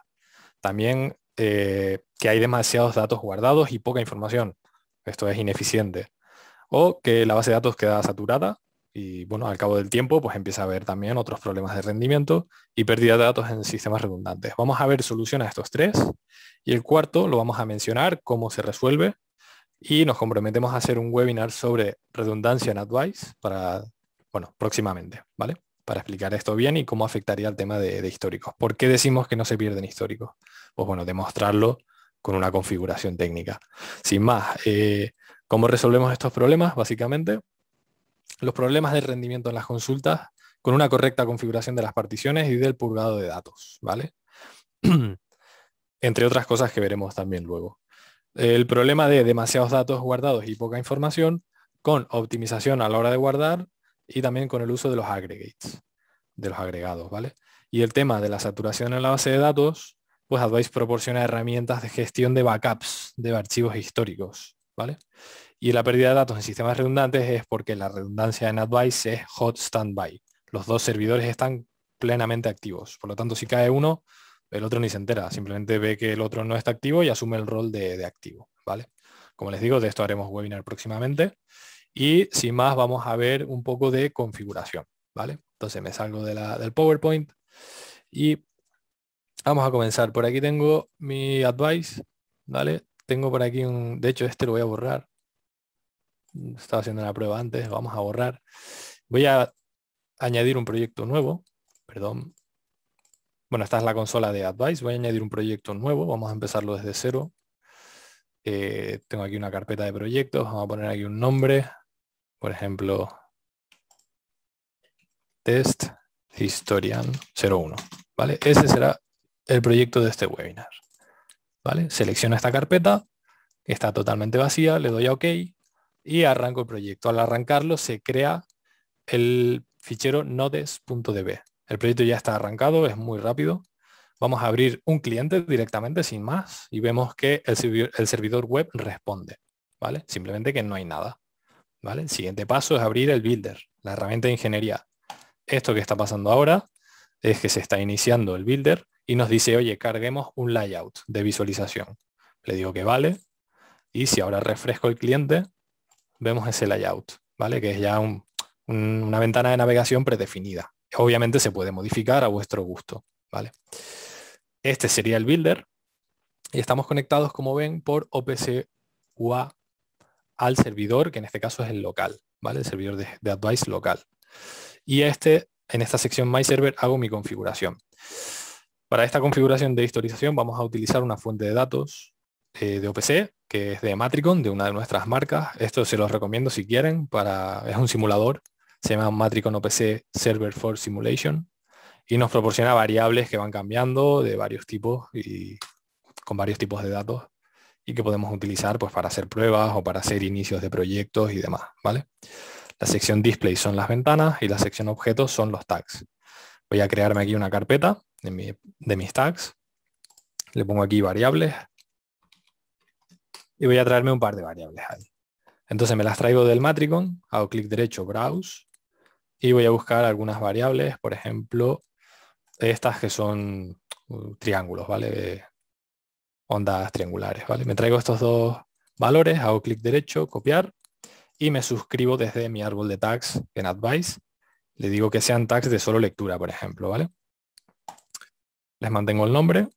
también eh, que hay demasiados datos guardados y poca información. Esto es ineficiente. O que la base de datos queda saturada y bueno, al cabo del tiempo pues empieza a haber también otros problemas de rendimiento y pérdida de datos en sistemas redundantes. Vamos a ver soluciones a estos tres y el cuarto lo vamos a mencionar, cómo se resuelve y nos comprometemos a hacer un webinar sobre redundancia en Advice para, bueno, próximamente, ¿vale? para explicar esto bien y cómo afectaría al tema de, históricos. ¿Por qué decimos que no se pierden históricos? Pues bueno, demostrarlo con una configuración técnica. Sin más, eh, ¿cómo resolvemos estos problemas? Básicamente, los problemas de rendimiento en las consultas con una correcta configuración de las particiones y del purgado de datos, ¿vale? Entre otras cosas que veremos también luego. El problema de demasiados datos guardados y poca información con optimización a la hora de guardar y también con el uso de los aggregates, de los agregados, ¿vale? Y el tema de la saturación en la base de datos, pues Advice proporciona herramientas de gestión de backups de archivos históricos, ¿vale? Y la pérdida de datos en sistemas redundantes es porque la redundancia en Advice es hot standby. Los dos servidores están plenamente activos. Por lo tanto, si cae uno, el otro ni se entera. Simplemente ve que el otro no está activo y asume el rol de, activo, ¿vale? Como les digo, de esto haremos webinar próximamente. Y sin más, vamos a ver un poco de configuración, ¿vale? Entonces me salgo de la, del PowerPoint y vamos a comenzar. Por aquí tengo mi advice, ¿vale? Tengo por aquí un, de hecho este lo voy a borrar. Estaba haciendo una prueba antes, vamos a borrar. Voy a añadir un proyecto nuevo, perdón. Bueno, esta es la consola de Advice. Voy a añadir un proyecto nuevo. Vamos a empezarlo desde cero. Eh, tengo aquí una carpeta de proyectos. Vamos a poner aquí un nombre. Por ejemplo, test historian 01. ¿vale? Ese será el proyecto de este webinar. ¿vale? Selecciono esta carpeta, que está totalmente vacía, le doy a OK y arranco el proyecto. Al arrancarlo se crea el fichero nodes.db. El proyecto ya está arrancado, es muy rápido. Vamos a abrir un cliente directamente sin más y vemos que el, servidor web responde. ¿vale? Simplemente que no hay nada. El siguiente paso es abrir el builder, la herramienta de ingeniería. Esto que está pasando ahora es que se está iniciando el builder y nos dice, oye, carguemos un layout de visualización. Le digo que vale. Y si ahora refresco el cliente, vemos ese layout, ¿vale? Que es ya una ventana de navegación predefinida. Obviamente se puede modificar a vuestro gusto, ¿vale? Este sería el builder. Y estamos conectados, como ven, por OPC UA al servidor, que en este caso es el local, ¿vale? El servidor de, advice local. Y este, en esta sección My Server hago mi configuración. Para esta configuración de historización vamos a utilizar una fuente de datos eh, de OPC, que es de Matricon, de una de nuestras marcas. Esto se los recomiendo si quieren, para, es un simulador, se llama Matricon OPC Server for Simulation y nos proporciona variables que van cambiando de varios tipos y con varios tipos de datos y que podemos utilizar pues, para hacer pruebas o para hacer inicios de proyectos y demás. ¿vale? La sección display son las ventanas y la sección objetos son los tags. Voy a crearme aquí una carpeta de, de mis tags. Le pongo aquí variables y voy a traerme un par de variables ahí. Entonces me las traigo del Matricon, hago clic derecho, Browse, y voy a buscar algunas variables, por ejemplo, estas que son uh, triángulos, ¿vale? ondas triangulares. ¿vale? Me traigo estos dos valores, hago clic derecho, copiar y me suscribo desde mi árbol de tags en Advice. Le digo que sean tags de solo lectura, por ejemplo. ¿vale? Les mantengo el nombre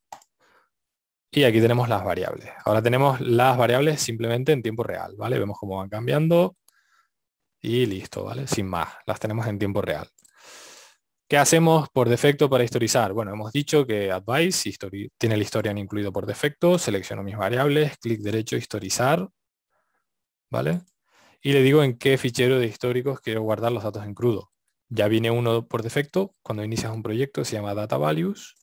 y aquí tenemos las variables. Ahora tenemos las variables simplemente en tiempo real. ¿vale? Vemos cómo van cambiando y listo, ¿vale? sin más. Las tenemos en tiempo real. ¿Qué hacemos por defecto para historizar? Bueno, hemos dicho que Advice tiene el historian incluido por defecto, selecciono mis variables, clic derecho, historizar, ¿vale? Y le digo en qué fichero de históricos quiero guardar los datos en crudo. Ya viene uno por defecto, cuando inicias un proyecto se llama Data Values,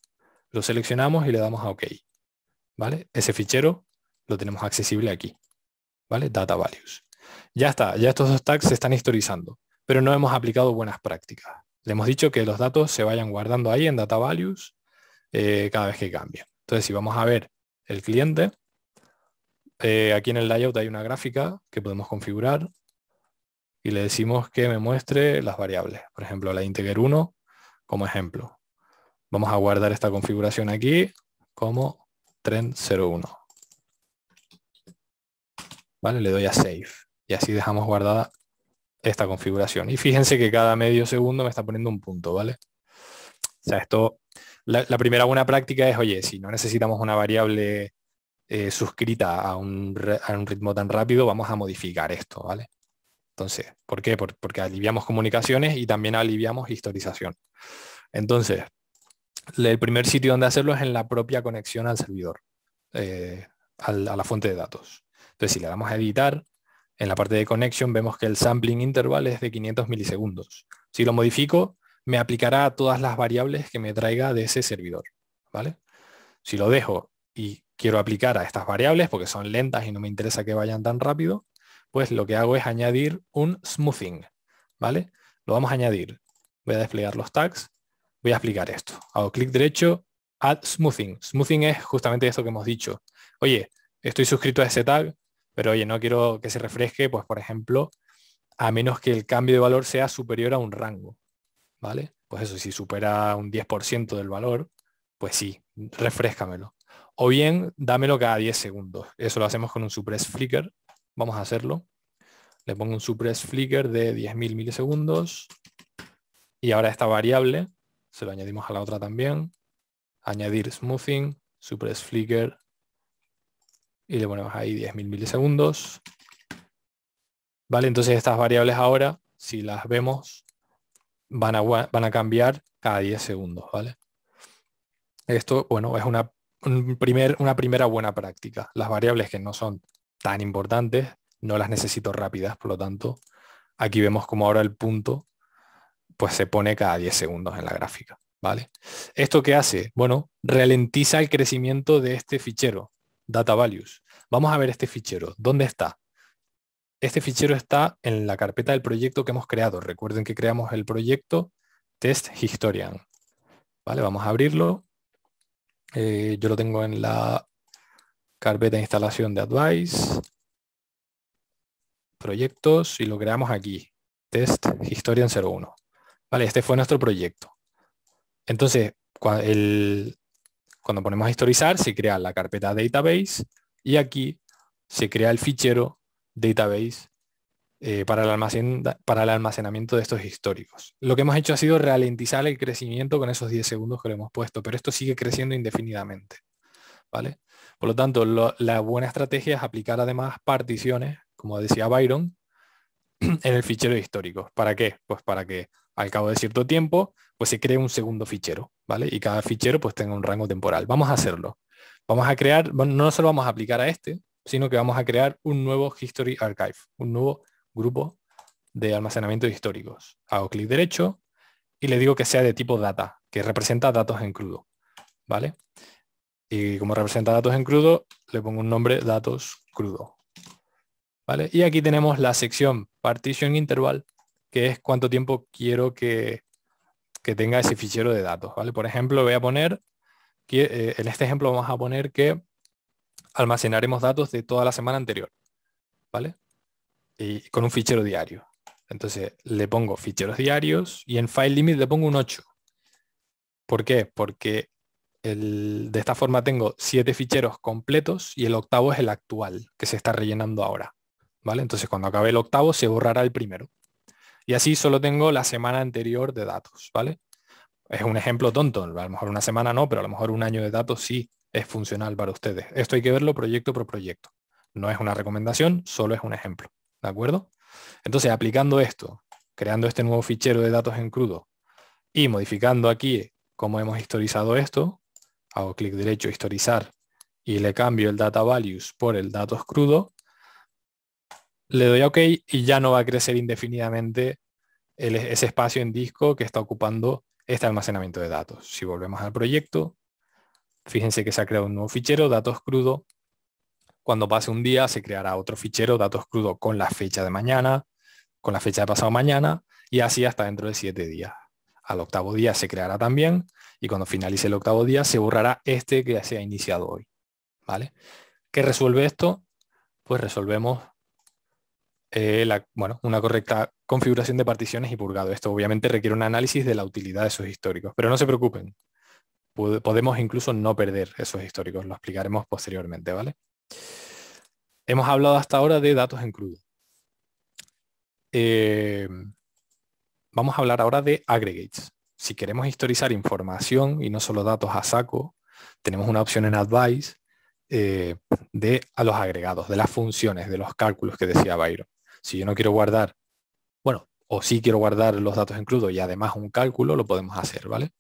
lo seleccionamos y le damos a OK, ¿vale? Ese fichero lo tenemos accesible aquí, ¿vale? Data Values. Ya está, ya estos dos tags se están historizando, pero no hemos aplicado buenas prácticas le hemos dicho que los datos se vayan guardando ahí en data values eh, cada vez que cambien. Entonces, si vamos a ver el cliente, eh, aquí en el layout hay una gráfica que podemos configurar y le decimos que me muestre las variables. Por ejemplo, la integer 1 como ejemplo. Vamos a guardar esta configuración aquí como trend01. Vale, le doy a save y así dejamos guardada esta configuración. Y fíjense que cada medio segundo me está poniendo un punto, ¿vale? O sea, esto, la, primera buena práctica es, oye, si no necesitamos una variable eh, suscrita a un, ritmo tan rápido, vamos a modificar esto, ¿vale? Entonces, ¿por qué? porque aliviamos comunicaciones y también aliviamos historización. Entonces, el primer sitio donde hacerlo es en la propia conexión al servidor, eh, a la fuente de datos. Entonces, si le damos a editar, en la parte de connection vemos que el sampling interval es de 500 milisegundos. Si lo modifico, me aplicará a todas las variables que me traiga de ese servidor. ¿vale? Si lo dejo y quiero aplicar a estas variables porque son lentas y no me interesa que vayan tan rápido, pues lo que hago es añadir un smoothing. ¿vale? Lo vamos a añadir. Voy a desplegar los tags. Voy a explicar esto. Hago clic derecho, add smoothing. Smoothing es justamente esto que hemos dicho. Oye, estoy suscrito a ese tag, pero oye, no quiero que se refresque, pues por ejemplo, a menos que el cambio de valor sea superior a un rango, ¿vale? Pues eso, si supera un 10% del valor, pues sí, refrescamelo. O bien, dámelo cada 10 segundos. Eso lo hacemos con un suppress flicker. Vamos a hacerlo. Le pongo un suppress flicker de 10.000 milisegundos. Y ahora esta variable, se lo añadimos a la otra también. Añadir smoothing, suppress flicker y le ponemos ahí 10.000 milisegundos. ¿Vale? Entonces estas variables ahora, si las vemos, van a, van a cambiar cada 10 segundos, ¿vale? Esto, bueno, es una, primer, una primera buena práctica. Las variables que no son tan importantes, no las necesito rápidas, por lo tanto, aquí vemos como ahora el punto pues se pone cada 10 segundos en la gráfica. ¿Vale? ¿Esto qué hace? Bueno, ralentiza el crecimiento de este fichero data values. Vamos a ver este fichero. ¿Dónde está? Este fichero está en la carpeta del proyecto que hemos creado. Recuerden que creamos el proyecto Test Historian. Vale, vamos a abrirlo. Eh, yo lo tengo en la carpeta de instalación de Advice. Proyectos y lo creamos aquí. Test Historian 01. Vale, este fue nuestro proyecto. Entonces, el, cuando ponemos a historizar, se crea la carpeta database y aquí se crea el fichero database eh, para, el almacenamiento de estos históricos. Lo que hemos hecho ha sido ralentizar el crecimiento con esos 10 segundos que le hemos puesto, pero esto sigue creciendo indefinidamente. ¿vale? Por lo tanto, la buena estrategia es aplicar además particiones, como decía Byron, en el fichero histórico. ¿Para qué? Pues para que al cabo de cierto tiempo, pues se cree un segundo fichero, ¿vale? Y cada fichero pues tenga un rango temporal. Vamos a hacerlo. Vamos a crear, no solo vamos a aplicar a este, sino que vamos a crear un nuevo History Archive, un nuevo grupo de almacenamiento de históricos. Hago clic derecho y le digo que sea de tipo data, que representa datos en crudo, ¿vale? Y como representa datos en crudo, le pongo un nombre datos crudo, y aquí tenemos la sección partition interval, que es cuánto tiempo quiero que, tenga ese fichero de datos, ¿vale? Por ejemplo, voy a poner, que, eh, en este ejemplo vamos a poner que almacenaremos datos de toda la semana anterior, ¿vale? Y con un fichero diario. Entonces le pongo ficheros diarios y en file limit le pongo un 8. ¿Por qué? Porque de esta forma tengo siete ficheros completos y el octavo es el actual que se está rellenando ahora. Entonces cuando acabe el octavo se borrará el primero. Y así solo tengo la semana anterior de datos, ¿vale? Es un ejemplo tonto, a lo mejor una semana no, pero a lo mejor un año de datos sí es funcional para ustedes. Esto hay que verlo proyecto por proyecto. No es una recomendación, solo es un ejemplo, ¿de acuerdo? Entonces, aplicando esto, creando este nuevo fichero de datos en crudo y modificando aquí cómo hemos historizado esto, hago clic derecho, historizar, y le cambio el data values por el datos crudo, le doy a OK y ya no va a crecer indefinidamente ese espacio en disco que está ocupando este almacenamiento de datos. Si volvemos al proyecto, fíjense que se ha creado un nuevo fichero, datos crudo. Cuando pase un día se creará otro fichero, datos crudo con la fecha de mañana, con la fecha de pasado mañana y así hasta dentro de siete días. Al octavo día se creará también y cuando finalice el octavo día se borrará este que se ha iniciado hoy. ¿Vale? ¿Qué resuelve esto? Pues resolvemos eh, bueno, una correcta configuración de particiones y purgado. Esto obviamente requiere un análisis de la utilidad de esos históricos, pero no se preocupen. podemos incluso no perder esos históricos, lo explicaremos posteriormente, ¿vale? Hemos hablado hasta ahora de datos en crudo. Eh, vamos a hablar ahora de aggregates. Si queremos historizar información y no solo datos a saco, tenemos una opción en Advice eh, de a los agregados, de las funciones, de los cálculos que decía Byron. Si yo no quiero guardar, bueno, o si sí quiero guardar los datos incluidos y además un cálculo, lo podemos hacer, ¿vale?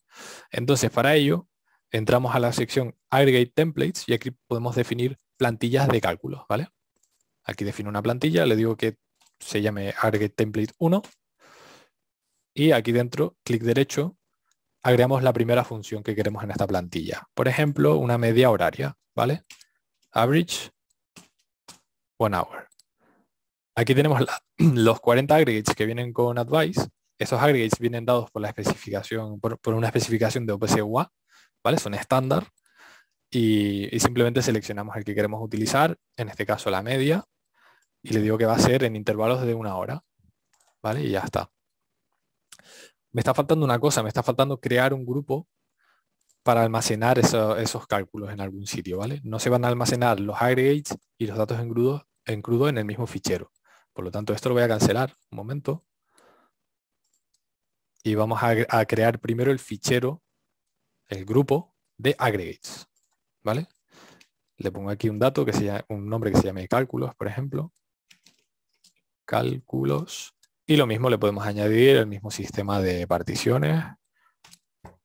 Entonces, para ello, entramos a la sección Aggregate Templates y aquí podemos definir plantillas de cálculo, ¿vale? Aquí defino una plantilla, le digo que se llame Aggregate Template 1 y aquí dentro, clic derecho, agregamos la primera función que queremos en esta plantilla. Por ejemplo, una media horaria, ¿vale? Average, one hour. Aquí tenemos los 40 aggregates que vienen con Advice. Esos aggregates vienen dados por la especificación, por, una especificación de OPC UA, ¿vale? Son estándar. Y, simplemente seleccionamos el que queremos utilizar, en este caso la media, y le digo que va a ser en intervalos de una hora. ¿Vale? Y ya está. Me está faltando una cosa, me está faltando crear un grupo para almacenar esos cálculos en algún sitio, ¿vale? No se van a almacenar los aggregates y los datos en crudo en el mismo fichero. Por lo tanto, esto lo voy a cancelar un momento. Y vamos a, crear primero el fichero, el grupo de aggregates. ¿Vale? Le pongo aquí un dato que sea un nombre que se llame cálculos, por ejemplo. Cálculos. Y lo mismo le podemos añadir el mismo sistema de particiones,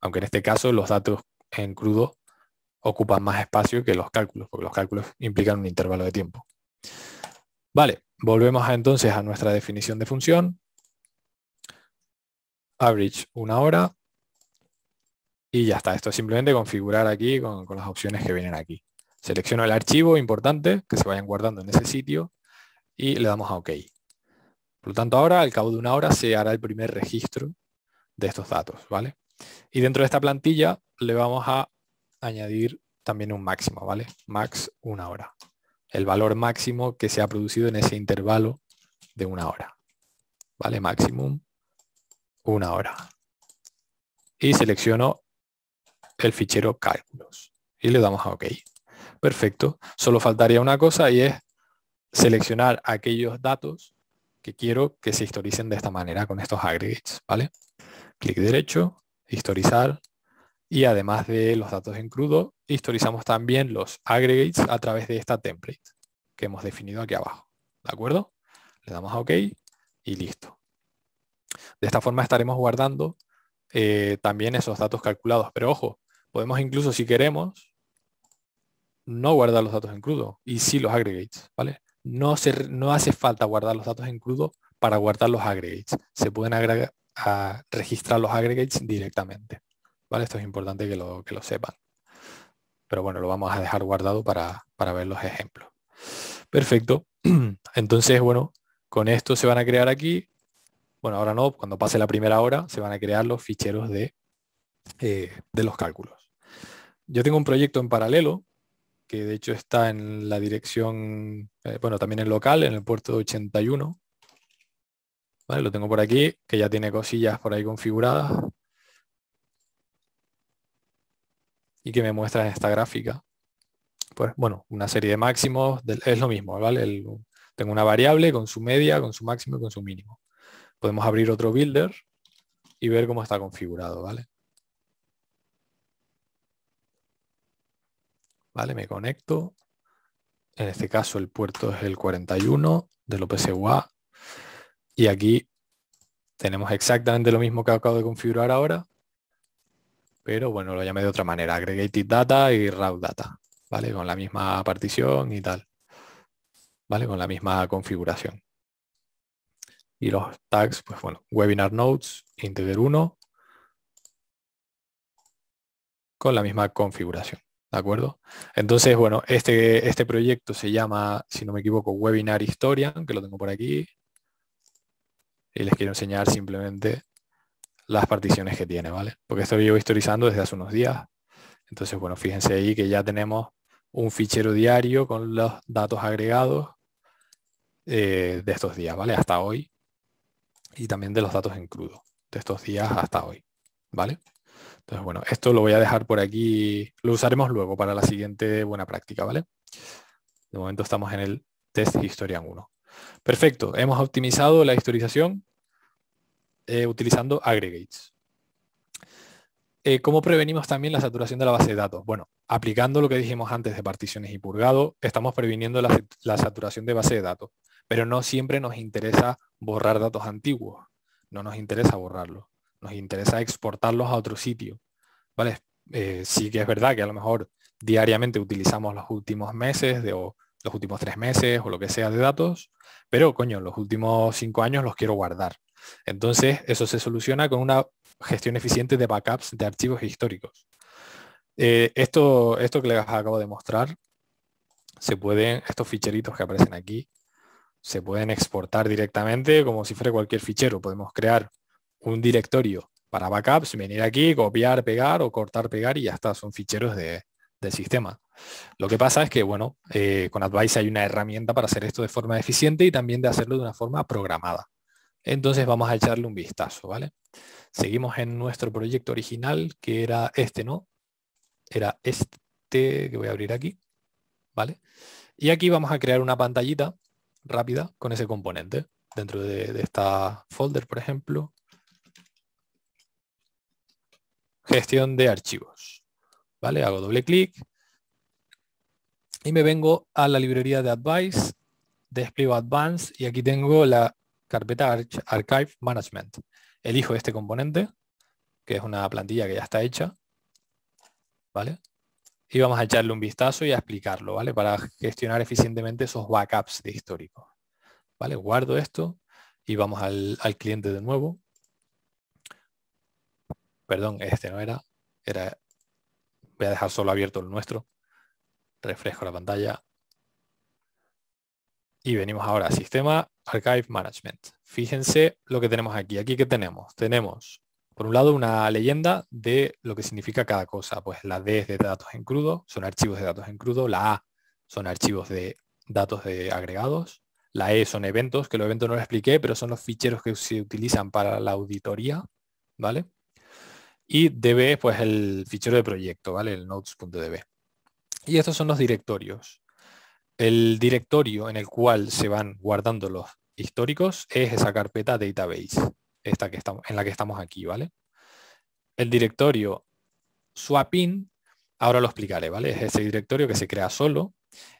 aunque en este caso los datos en crudo ocupan más espacio que los cálculos, porque los cálculos implican un intervalo de tiempo. Vale, Volvemos entonces a nuestra definición de función. Average una hora. Y ya está. Esto es simplemente configurar aquí con, las opciones que vienen aquí. Selecciono el archivo importante, que se vayan guardando en ese sitio, y le damos a OK. Por lo tanto, ahora, al cabo de una hora, se hará el primer registro de estos datos, ¿vale? Y dentro de esta plantilla le vamos a añadir también un máximo, ¿vale? Max una hora el valor máximo que se ha producido en ese intervalo de una hora. ¿Vale? Maximum una hora. Y selecciono el fichero cálculos y le damos a OK. Perfecto. Solo faltaría una cosa y es seleccionar aquellos datos que quiero que se historicen de esta manera con estos aggregates. ¿Vale? Clic derecho, historizar, y además de los datos en crudo, historizamos también los aggregates a través de esta template que hemos definido aquí abajo. ¿De acuerdo? Le damos a OK y listo. De esta forma estaremos guardando eh, también esos datos calculados. Pero ojo, podemos incluso si queremos no guardar los datos en crudo y sí los aggregates. ¿vale? No, se, hace falta guardar los datos en crudo para guardar los aggregates. Se pueden registrar los aggregates directamente. ¿vale? Esto es importante que lo, sepan. Pero bueno, lo vamos a dejar guardado para, ver los ejemplos. Perfecto. Entonces, bueno, con esto se van a crear aquí, bueno, ahora no, cuando pase la primera hora se van a crear los ficheros de, eh, de los cálculos. Yo tengo un proyecto en paralelo que de hecho está en la dirección, eh, bueno, también en local, en el puerto 81. Vale, lo tengo por aquí, que ya tiene cosillas por ahí configuradas. y que me muestra en esta gráfica. Pues bueno, una serie de máximos es lo mismo, ¿vale? tengo una variable con su media, con su máximo y con su mínimo. Podemos abrir otro builder y ver cómo está configurado, ¿vale? Vale, me conecto. En este caso el puerto es el 41 de del PSA Y aquí tenemos exactamente lo mismo que acabo de configurar ahora, pero bueno, lo llamé de otra manera, aggregated data y raw data, ¿vale? Con la misma partición y tal, ¿vale? Con la misma configuración. Y los tags, pues bueno, webinar notes, integer 1, con la misma configuración. ¿De acuerdo? Entonces, bueno, este, este proyecto se llama, si no me equivoco, Webinar Historian, que lo tengo por aquí. Y les quiero enseñar simplemente las particiones que tiene, ¿vale? Porque esto lo historizando desde hace unos días. Entonces, bueno, fíjense ahí que ya tenemos un fichero diario con los datos agregados eh, de estos días, ¿vale? Hasta hoy. Y también de los datos en crudo, de estos días hasta hoy, ¿vale? Entonces, bueno, esto lo voy a dejar por aquí, lo usaremos luego para la siguiente buena práctica, ¿vale? De momento estamos en el test Historian 1. Perfecto, hemos optimizado la historización eh, utilizando aggregates. Eh, ¿Cómo prevenimos también la saturación de la base de datos? Bueno, aplicando lo que dijimos antes de particiones y purgado, estamos previniendo la, saturación de base de datos, pero no siempre nos interesa borrar datos antiguos, no nos interesa borrarlos, nos interesa exportarlos a otro sitio. ¿vale? Eh, sí que es verdad que a lo mejor diariamente utilizamos los últimos meses de, los últimos tres meses o lo que sea de datos, pero coño, los últimos cinco años los quiero guardar. Entonces, eso se soluciona con una gestión eficiente de backups de archivos históricos. Eh, esto, esto que les acabo de mostrar, se pueden, estos ficheritos que aparecen aquí, se pueden exportar directamente como si fuera cualquier fichero. Podemos crear un directorio para backups, venir aquí, copiar, pegar o cortar, pegar y ya está, son ficheros de, del sistema. Lo que pasa es que, bueno, eh, con Advice hay una herramienta para hacer esto de forma eficiente y también de hacerlo de una forma programada. Entonces vamos a echarle un vistazo, ¿vale? Seguimos en nuestro proyecto original, que era este, ¿no? Era este que voy a abrir aquí, ¿vale? Y aquí vamos a crear una pantallita rápida con ese componente dentro de, esta folder, por ejemplo. Gestión de archivos, ¿vale? Hago doble clic y me vengo a la librería de Advice, despliego Advance y aquí tengo la carpeta Archive Management. Elijo este componente, que es una plantilla que ya está hecha. ¿Vale? Y vamos a echarle un vistazo y a explicarlo, ¿vale? Para gestionar eficientemente esos backups de histórico. ¿Vale? Guardo esto y vamos al, cliente de nuevo. Perdón, este no era. Era. Voy a dejar solo abierto el nuestro. Refresco la pantalla y venimos ahora a Sistema Archive Management. Fíjense lo que tenemos aquí. Aquí que tenemos. Tenemos, por un lado, una leyenda de lo que significa cada cosa. Pues la D es de datos en crudo, son archivos de datos en crudo. La A son archivos de datos de agregados. La E son eventos, que los eventos no lo expliqué, pero son los ficheros que se utilizan para la auditoría, ¿vale? Y DB es pues el fichero de proyecto, ¿vale? El notes.db. Y estos son los directorios. El directorio en el cual se van guardando los históricos es esa carpeta database, esta que estamos, en la que estamos aquí, ¿vale? El directorio swapin, ahora lo explicaré, ¿vale? Es ese directorio que se crea solo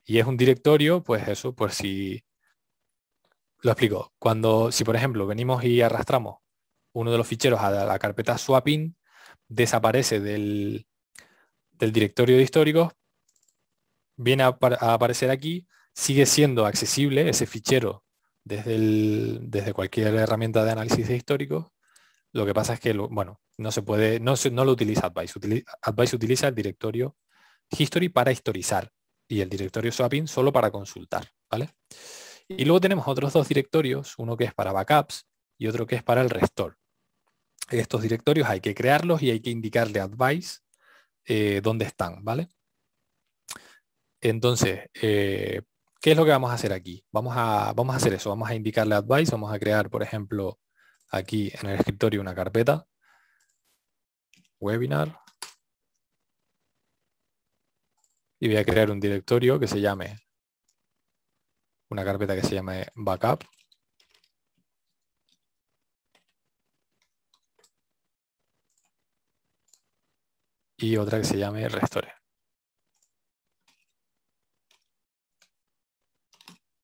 y es un directorio, pues eso, por si... Lo explico. Cuando, si por ejemplo venimos y arrastramos uno de los ficheros a la carpeta swapin, desaparece del, del directorio de históricos viene a, aparecer aquí, sigue siendo accesible ese fichero desde, desde cualquier herramienta de análisis de Lo que pasa es que, lo, bueno, no se puede, no, no lo utiliza Advice. Utiliza, Advice utiliza el directorio History para historizar y el directorio Swapping solo para consultar, ¿vale? Y luego tenemos otros dos directorios, uno que es para backups y otro que es para el restore. Estos directorios hay que crearlos y hay que indicarle a Advice eh, dónde están, ¿vale? Entonces, eh, ¿qué es lo que vamos a hacer aquí? Vamos a, vamos a hacer eso, vamos a indicarle advice, vamos a crear, por ejemplo, aquí en el escritorio una carpeta, webinar, y voy a crear un directorio que se llame, una carpeta que se llame backup, y otra que se llame Restore.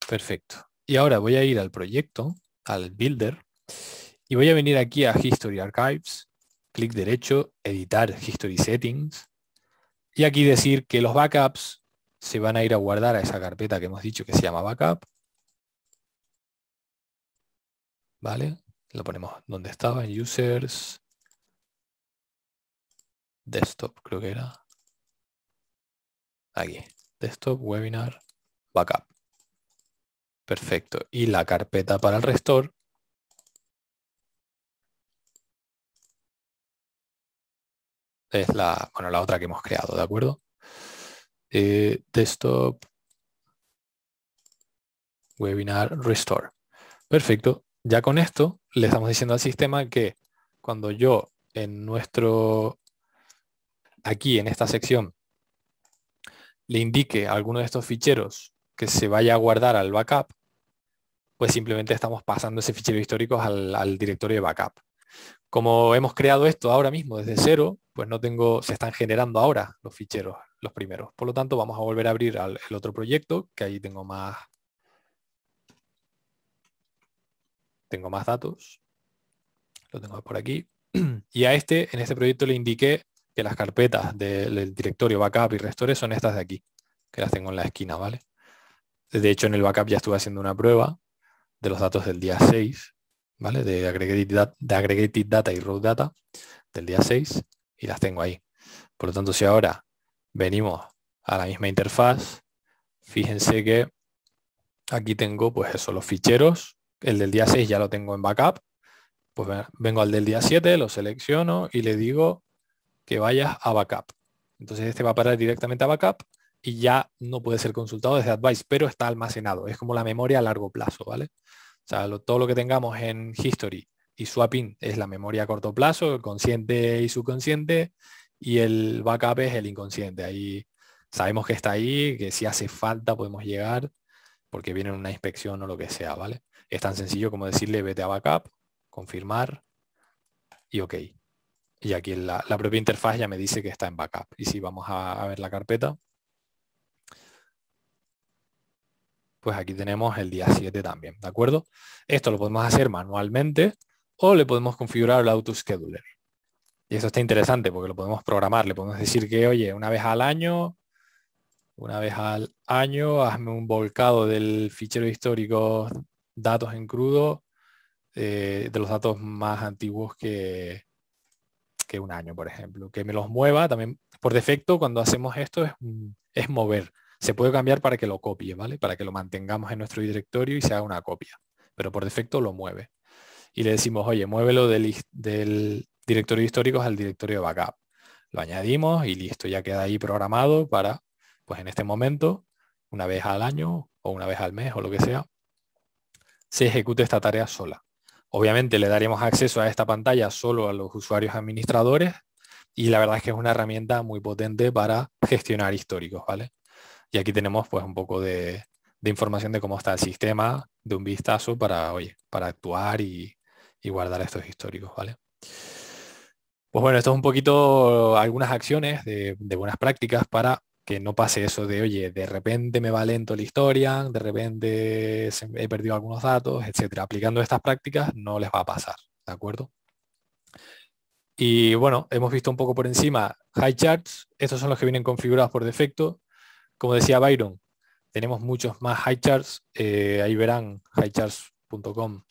Perfecto. Y ahora voy a ir al proyecto, al builder, y voy a venir aquí a History Archives, clic derecho, editar History Settings, y aquí decir que los backups se van a ir a guardar a esa carpeta que hemos dicho que se llama backup. ¿Vale? Lo ponemos donde estaba, en Users, Desktop creo que era. Aquí, Desktop, Webinar, Backup. Perfecto. Y la carpeta para el Restore Es la, bueno, la otra que hemos creado, ¿de acuerdo? Eh, desktop webinar restore. Perfecto. Ya con esto le estamos diciendo al sistema que cuando yo en nuestro, aquí en esta sección, le indique alguno de estos ficheros que se vaya a guardar al backup, pues simplemente estamos pasando ese fichero histórico al, directorio de backup. Como hemos creado esto ahora mismo desde cero, pues no tengo, se están generando ahora los ficheros, los primeros. Por lo tanto, vamos a volver a abrir al, el otro proyecto, que ahí tengo más, tengo más datos. Lo tengo por aquí. Y a este, en este proyecto le indiqué que las carpetas del, del directorio backup y restore son estas de aquí, que las tengo en la esquina, ¿vale? De hecho, en el backup ya estuve haciendo una prueba de los datos del día 6, ¿vale? De aggregated, de data y road data del día 6 y las tengo ahí. Por lo tanto, si ahora venimos a la misma interfaz, fíjense que aquí tengo pues eso, los ficheros, el del día 6 ya lo tengo en backup, pues vengo al del día 7, lo selecciono y le digo que vaya a backup. Entonces este va a parar directamente a backup y ya no puede ser consultado desde Advice, pero está almacenado. Es como la memoria a largo plazo, ¿vale? O sea, todo lo que tengamos en History y Swapping es la memoria a corto plazo, consciente y subconsciente, y el backup es el inconsciente. Ahí sabemos que está ahí, que si hace falta podemos llegar porque viene una inspección o lo que sea, ¿vale? Es tan sencillo como decirle vete a backup, confirmar y ok. Y aquí la, la propia interfaz ya me dice que está en backup. Y si vamos a ver la carpeta, pues aquí tenemos el día 7 también, ¿de acuerdo? Esto lo podemos hacer manualmente o le podemos configurar el auto-scheduler. Y eso está interesante porque lo podemos programar, le podemos decir que, oye, una vez al año, una vez al año, hazme un volcado del fichero histórico datos en crudo, eh, de los datos más antiguos que, que un año, por ejemplo. Que me los mueva también. Por defecto, cuando hacemos esto es, es mover. Se puede cambiar para que lo copie, ¿vale? Para que lo mantengamos en nuestro directorio y se haga una copia. Pero por defecto lo mueve. Y le decimos, oye, muévelo del, directorio de históricos al directorio de backup. Lo añadimos y listo, ya queda ahí programado para, pues en este momento, una vez al año o una vez al mes o lo que sea, se ejecute esta tarea sola. Obviamente le daremos acceso a esta pantalla solo a los usuarios administradores y la verdad es que es una herramienta muy potente para gestionar históricos, ¿vale? Y aquí tenemos pues un poco de, información de cómo está el sistema, de un vistazo para, oye, para actuar y, guardar estos históricos, ¿vale? Pues bueno, esto es un poquito algunas acciones de, buenas prácticas para que no pase eso de, oye, de repente me va lento la historia, de repente he perdido algunos datos, etcétera. Aplicando estas prácticas no les va a pasar, ¿de acuerdo? Y bueno, hemos visto un poco por encima high charts, estos son los que vienen configurados por defecto, como decía Byron, tenemos muchos más high charts. Eh, ahí verán highcharts.com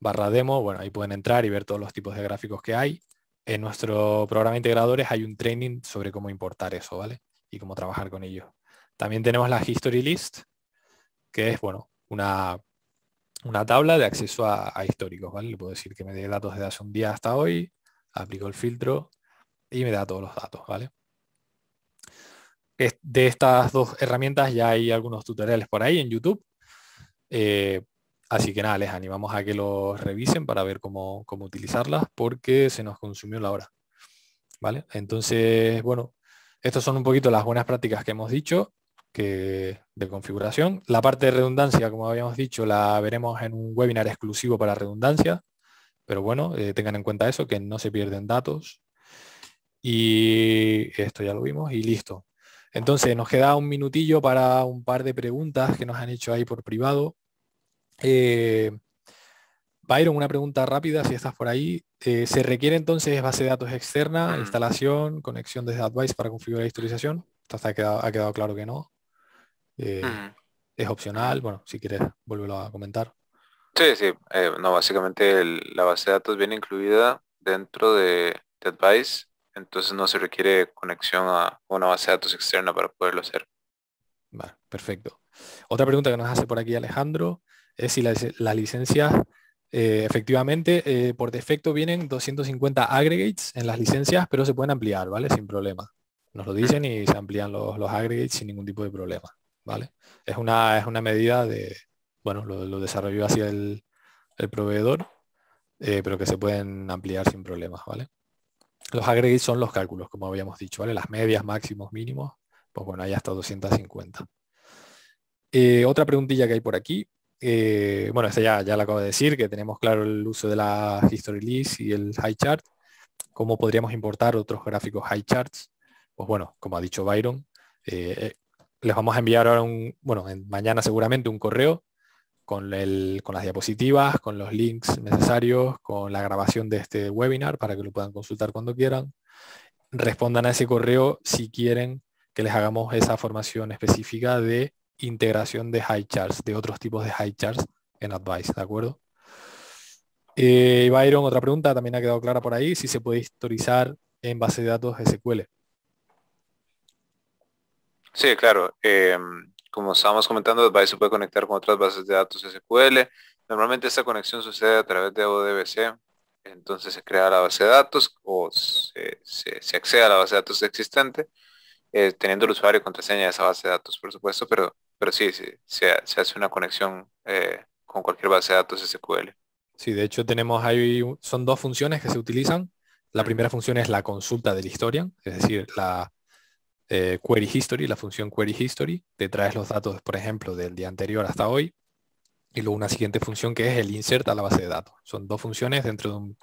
barra demo. Bueno, ahí pueden entrar y ver todos los tipos de gráficos que hay. En nuestro programa integradores hay un training sobre cómo importar eso, ¿vale? Y cómo trabajar con ello. También tenemos la history list, que es, bueno, una, una tabla de acceso a, a históricos, ¿vale? Le puedo decir que me dé datos desde hace un día hasta hoy, aplico el filtro y me da todos los datos, ¿vale? de estas dos herramientas ya hay algunos tutoriales por ahí en YouTube. Eh, así que nada, les animamos a que los revisen para ver cómo, cómo utilizarlas porque se nos consumió la hora. ¿Vale? Entonces, bueno, estas son un poquito las buenas prácticas que hemos dicho que, de configuración. La parte de redundancia, como habíamos dicho, la veremos en un webinar exclusivo para redundancia. Pero bueno, eh, tengan en cuenta eso, que no se pierden datos. Y esto ya lo vimos y listo. Entonces, nos queda un minutillo para un par de preguntas que nos han hecho ahí por privado. Eh, Byron, una pregunta rápida, si estás por ahí. Eh, ¿Se requiere entonces base de datos externa, mm. instalación, conexión desde Advice para configurar la historización? ha quedado, claro que no. Eh, mm. es opcional. Bueno, si quieres, vuélvelo a comentar. Sí, sí. Eh, no, básicamente la base de datos viene incluida dentro de Advice entonces no se requiere conexión a una base de datos externa para poderlo hacer. Vale, perfecto. Otra pregunta que nos hace por aquí Alejandro es si las, licencias eh, efectivamente eh, por defecto vienen 250 aggregates en las licencias, pero se pueden ampliar, ¿vale? Sin problema. Nos lo dicen y se amplían los, los aggregates sin ningún tipo de problema, ¿vale? Es una, es una medida de, bueno, lo, desarrolló hacia el, proveedor, eh, pero que se pueden ampliar sin problemas, ¿vale? Los aggregates son los cálculos, como habíamos dicho, ¿vale? Las medias, máximos, mínimos. Pues bueno, hay hasta 250. Eh, otra preguntilla que hay por aquí. Eh, bueno, ya, ya la acabo de decir, que tenemos claro el uso de la history list y el high chart. ¿Cómo podríamos importar otros gráficos high charts? Pues bueno, como ha dicho Byron, eh, les vamos a enviar ahora un, bueno, mañana seguramente un correo con, las diapositivas, con los links necesarios, con la grabación de este webinar para que lo puedan consultar cuando quieran. Respondan a ese correo si quieren que les hagamos esa formación específica de integración de high charts, de otros tipos de high charts en Advice, ¿de acuerdo? Eh, Byron, otra pregunta, también ha quedado clara por ahí, si se puede historizar en base de datos SQL. Sí, claro. Eh, como estábamos comentando, Advice se puede conectar con otras bases de datos SQL. Normalmente esta conexión sucede a través de ODBC. Entonces se crea la base de datos o se, se, accede a la base de datos existente, eh, teniendo el usuario y contraseña de esa base de datos, por supuesto, pero, pero sí, se, hace una conexión eh, con cualquier base de datos SQL. Sí, de hecho tenemos ahí, son dos funciones que se utilizan. La primera función es la consulta del historian, es decir, la, eh, query History, la función Query History, te traes los datos, por ejemplo, del día anterior hasta hoy, y luego una siguiente función que es el insert a la base de datos. Son dos funciones dentro de un,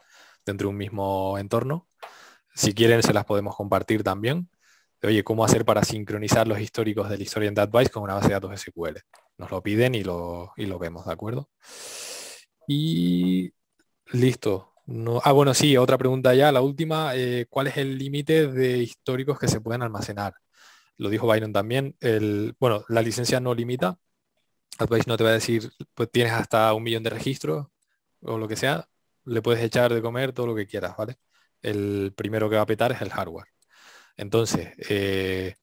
dentro de un mismo entorno. Si quieren, se las podemos compartir también. oye, ¿cómo hacer para sincronizar los históricos del Historian Advice con una base de datos SQL? Nos lo piden y lo, y lo vemos, ¿de acuerdo? Y listo. No, ah, bueno, sí, otra pregunta ya, la última. Eh, ¿Cuál es el límite de históricos que se pueden almacenar? Lo dijo Byron también. bueno, la licencia no limita. Advice no te va a decir, pues tienes hasta un millón de registros o lo que sea. Le puedes echar de comer todo lo que quieras, ¿vale? El primero que va a petar es el hardware. Entonces, eh,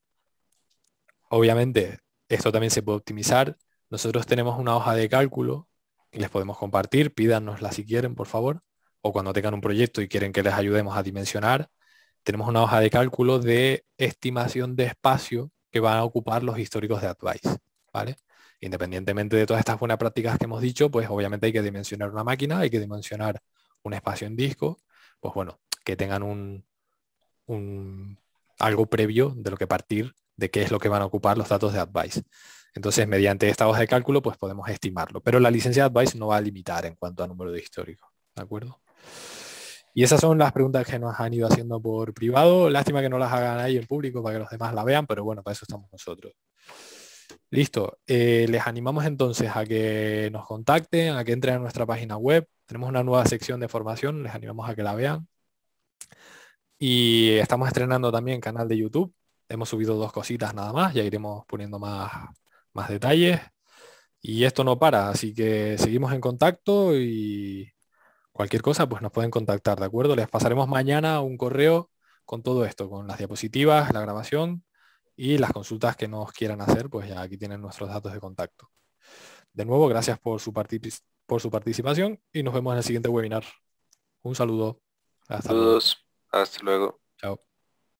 obviamente, esto también se puede optimizar. Nosotros tenemos una hoja de cálculo que les podemos compartir. Pídanosla si quieren, por favor o cuando tengan un proyecto y quieren que les ayudemos a dimensionar, tenemos una hoja de cálculo de estimación de espacio que van a ocupar los históricos de Advice, ¿vale? Independientemente de todas estas buenas prácticas que hemos dicho, pues obviamente hay que dimensionar una máquina, hay que dimensionar un espacio en disco, pues bueno, que tengan un, algo previo de lo que partir, de qué es lo que van a ocupar los datos de Advice. Entonces, mediante esta hoja de cálculo, pues podemos estimarlo. Pero la licencia de Advice no va a limitar en cuanto a número de históricos, ¿de acuerdo? Y esas son las preguntas que nos han ido haciendo por privado. Lástima que no las hagan ahí en público para que los demás la vean, pero bueno, para eso estamos nosotros. Listo. Eh, les animamos entonces a que nos contacten, a que entren a nuestra página web. Tenemos una nueva sección de formación, les animamos a que la vean. Y estamos estrenando también canal de YouTube. Hemos subido dos cositas nada más, ya iremos poniendo más, más detalles. Y esto no para, así que seguimos en contacto y cualquier cosa, pues nos pueden contactar, ¿de acuerdo? Les pasaremos mañana un correo con todo esto, con las diapositivas, la grabación y las consultas que nos quieran hacer, pues ya aquí tienen nuestros datos de contacto. De nuevo, gracias por su, por su participación y nos vemos en el siguiente webinar. Un saludo. Hasta luego.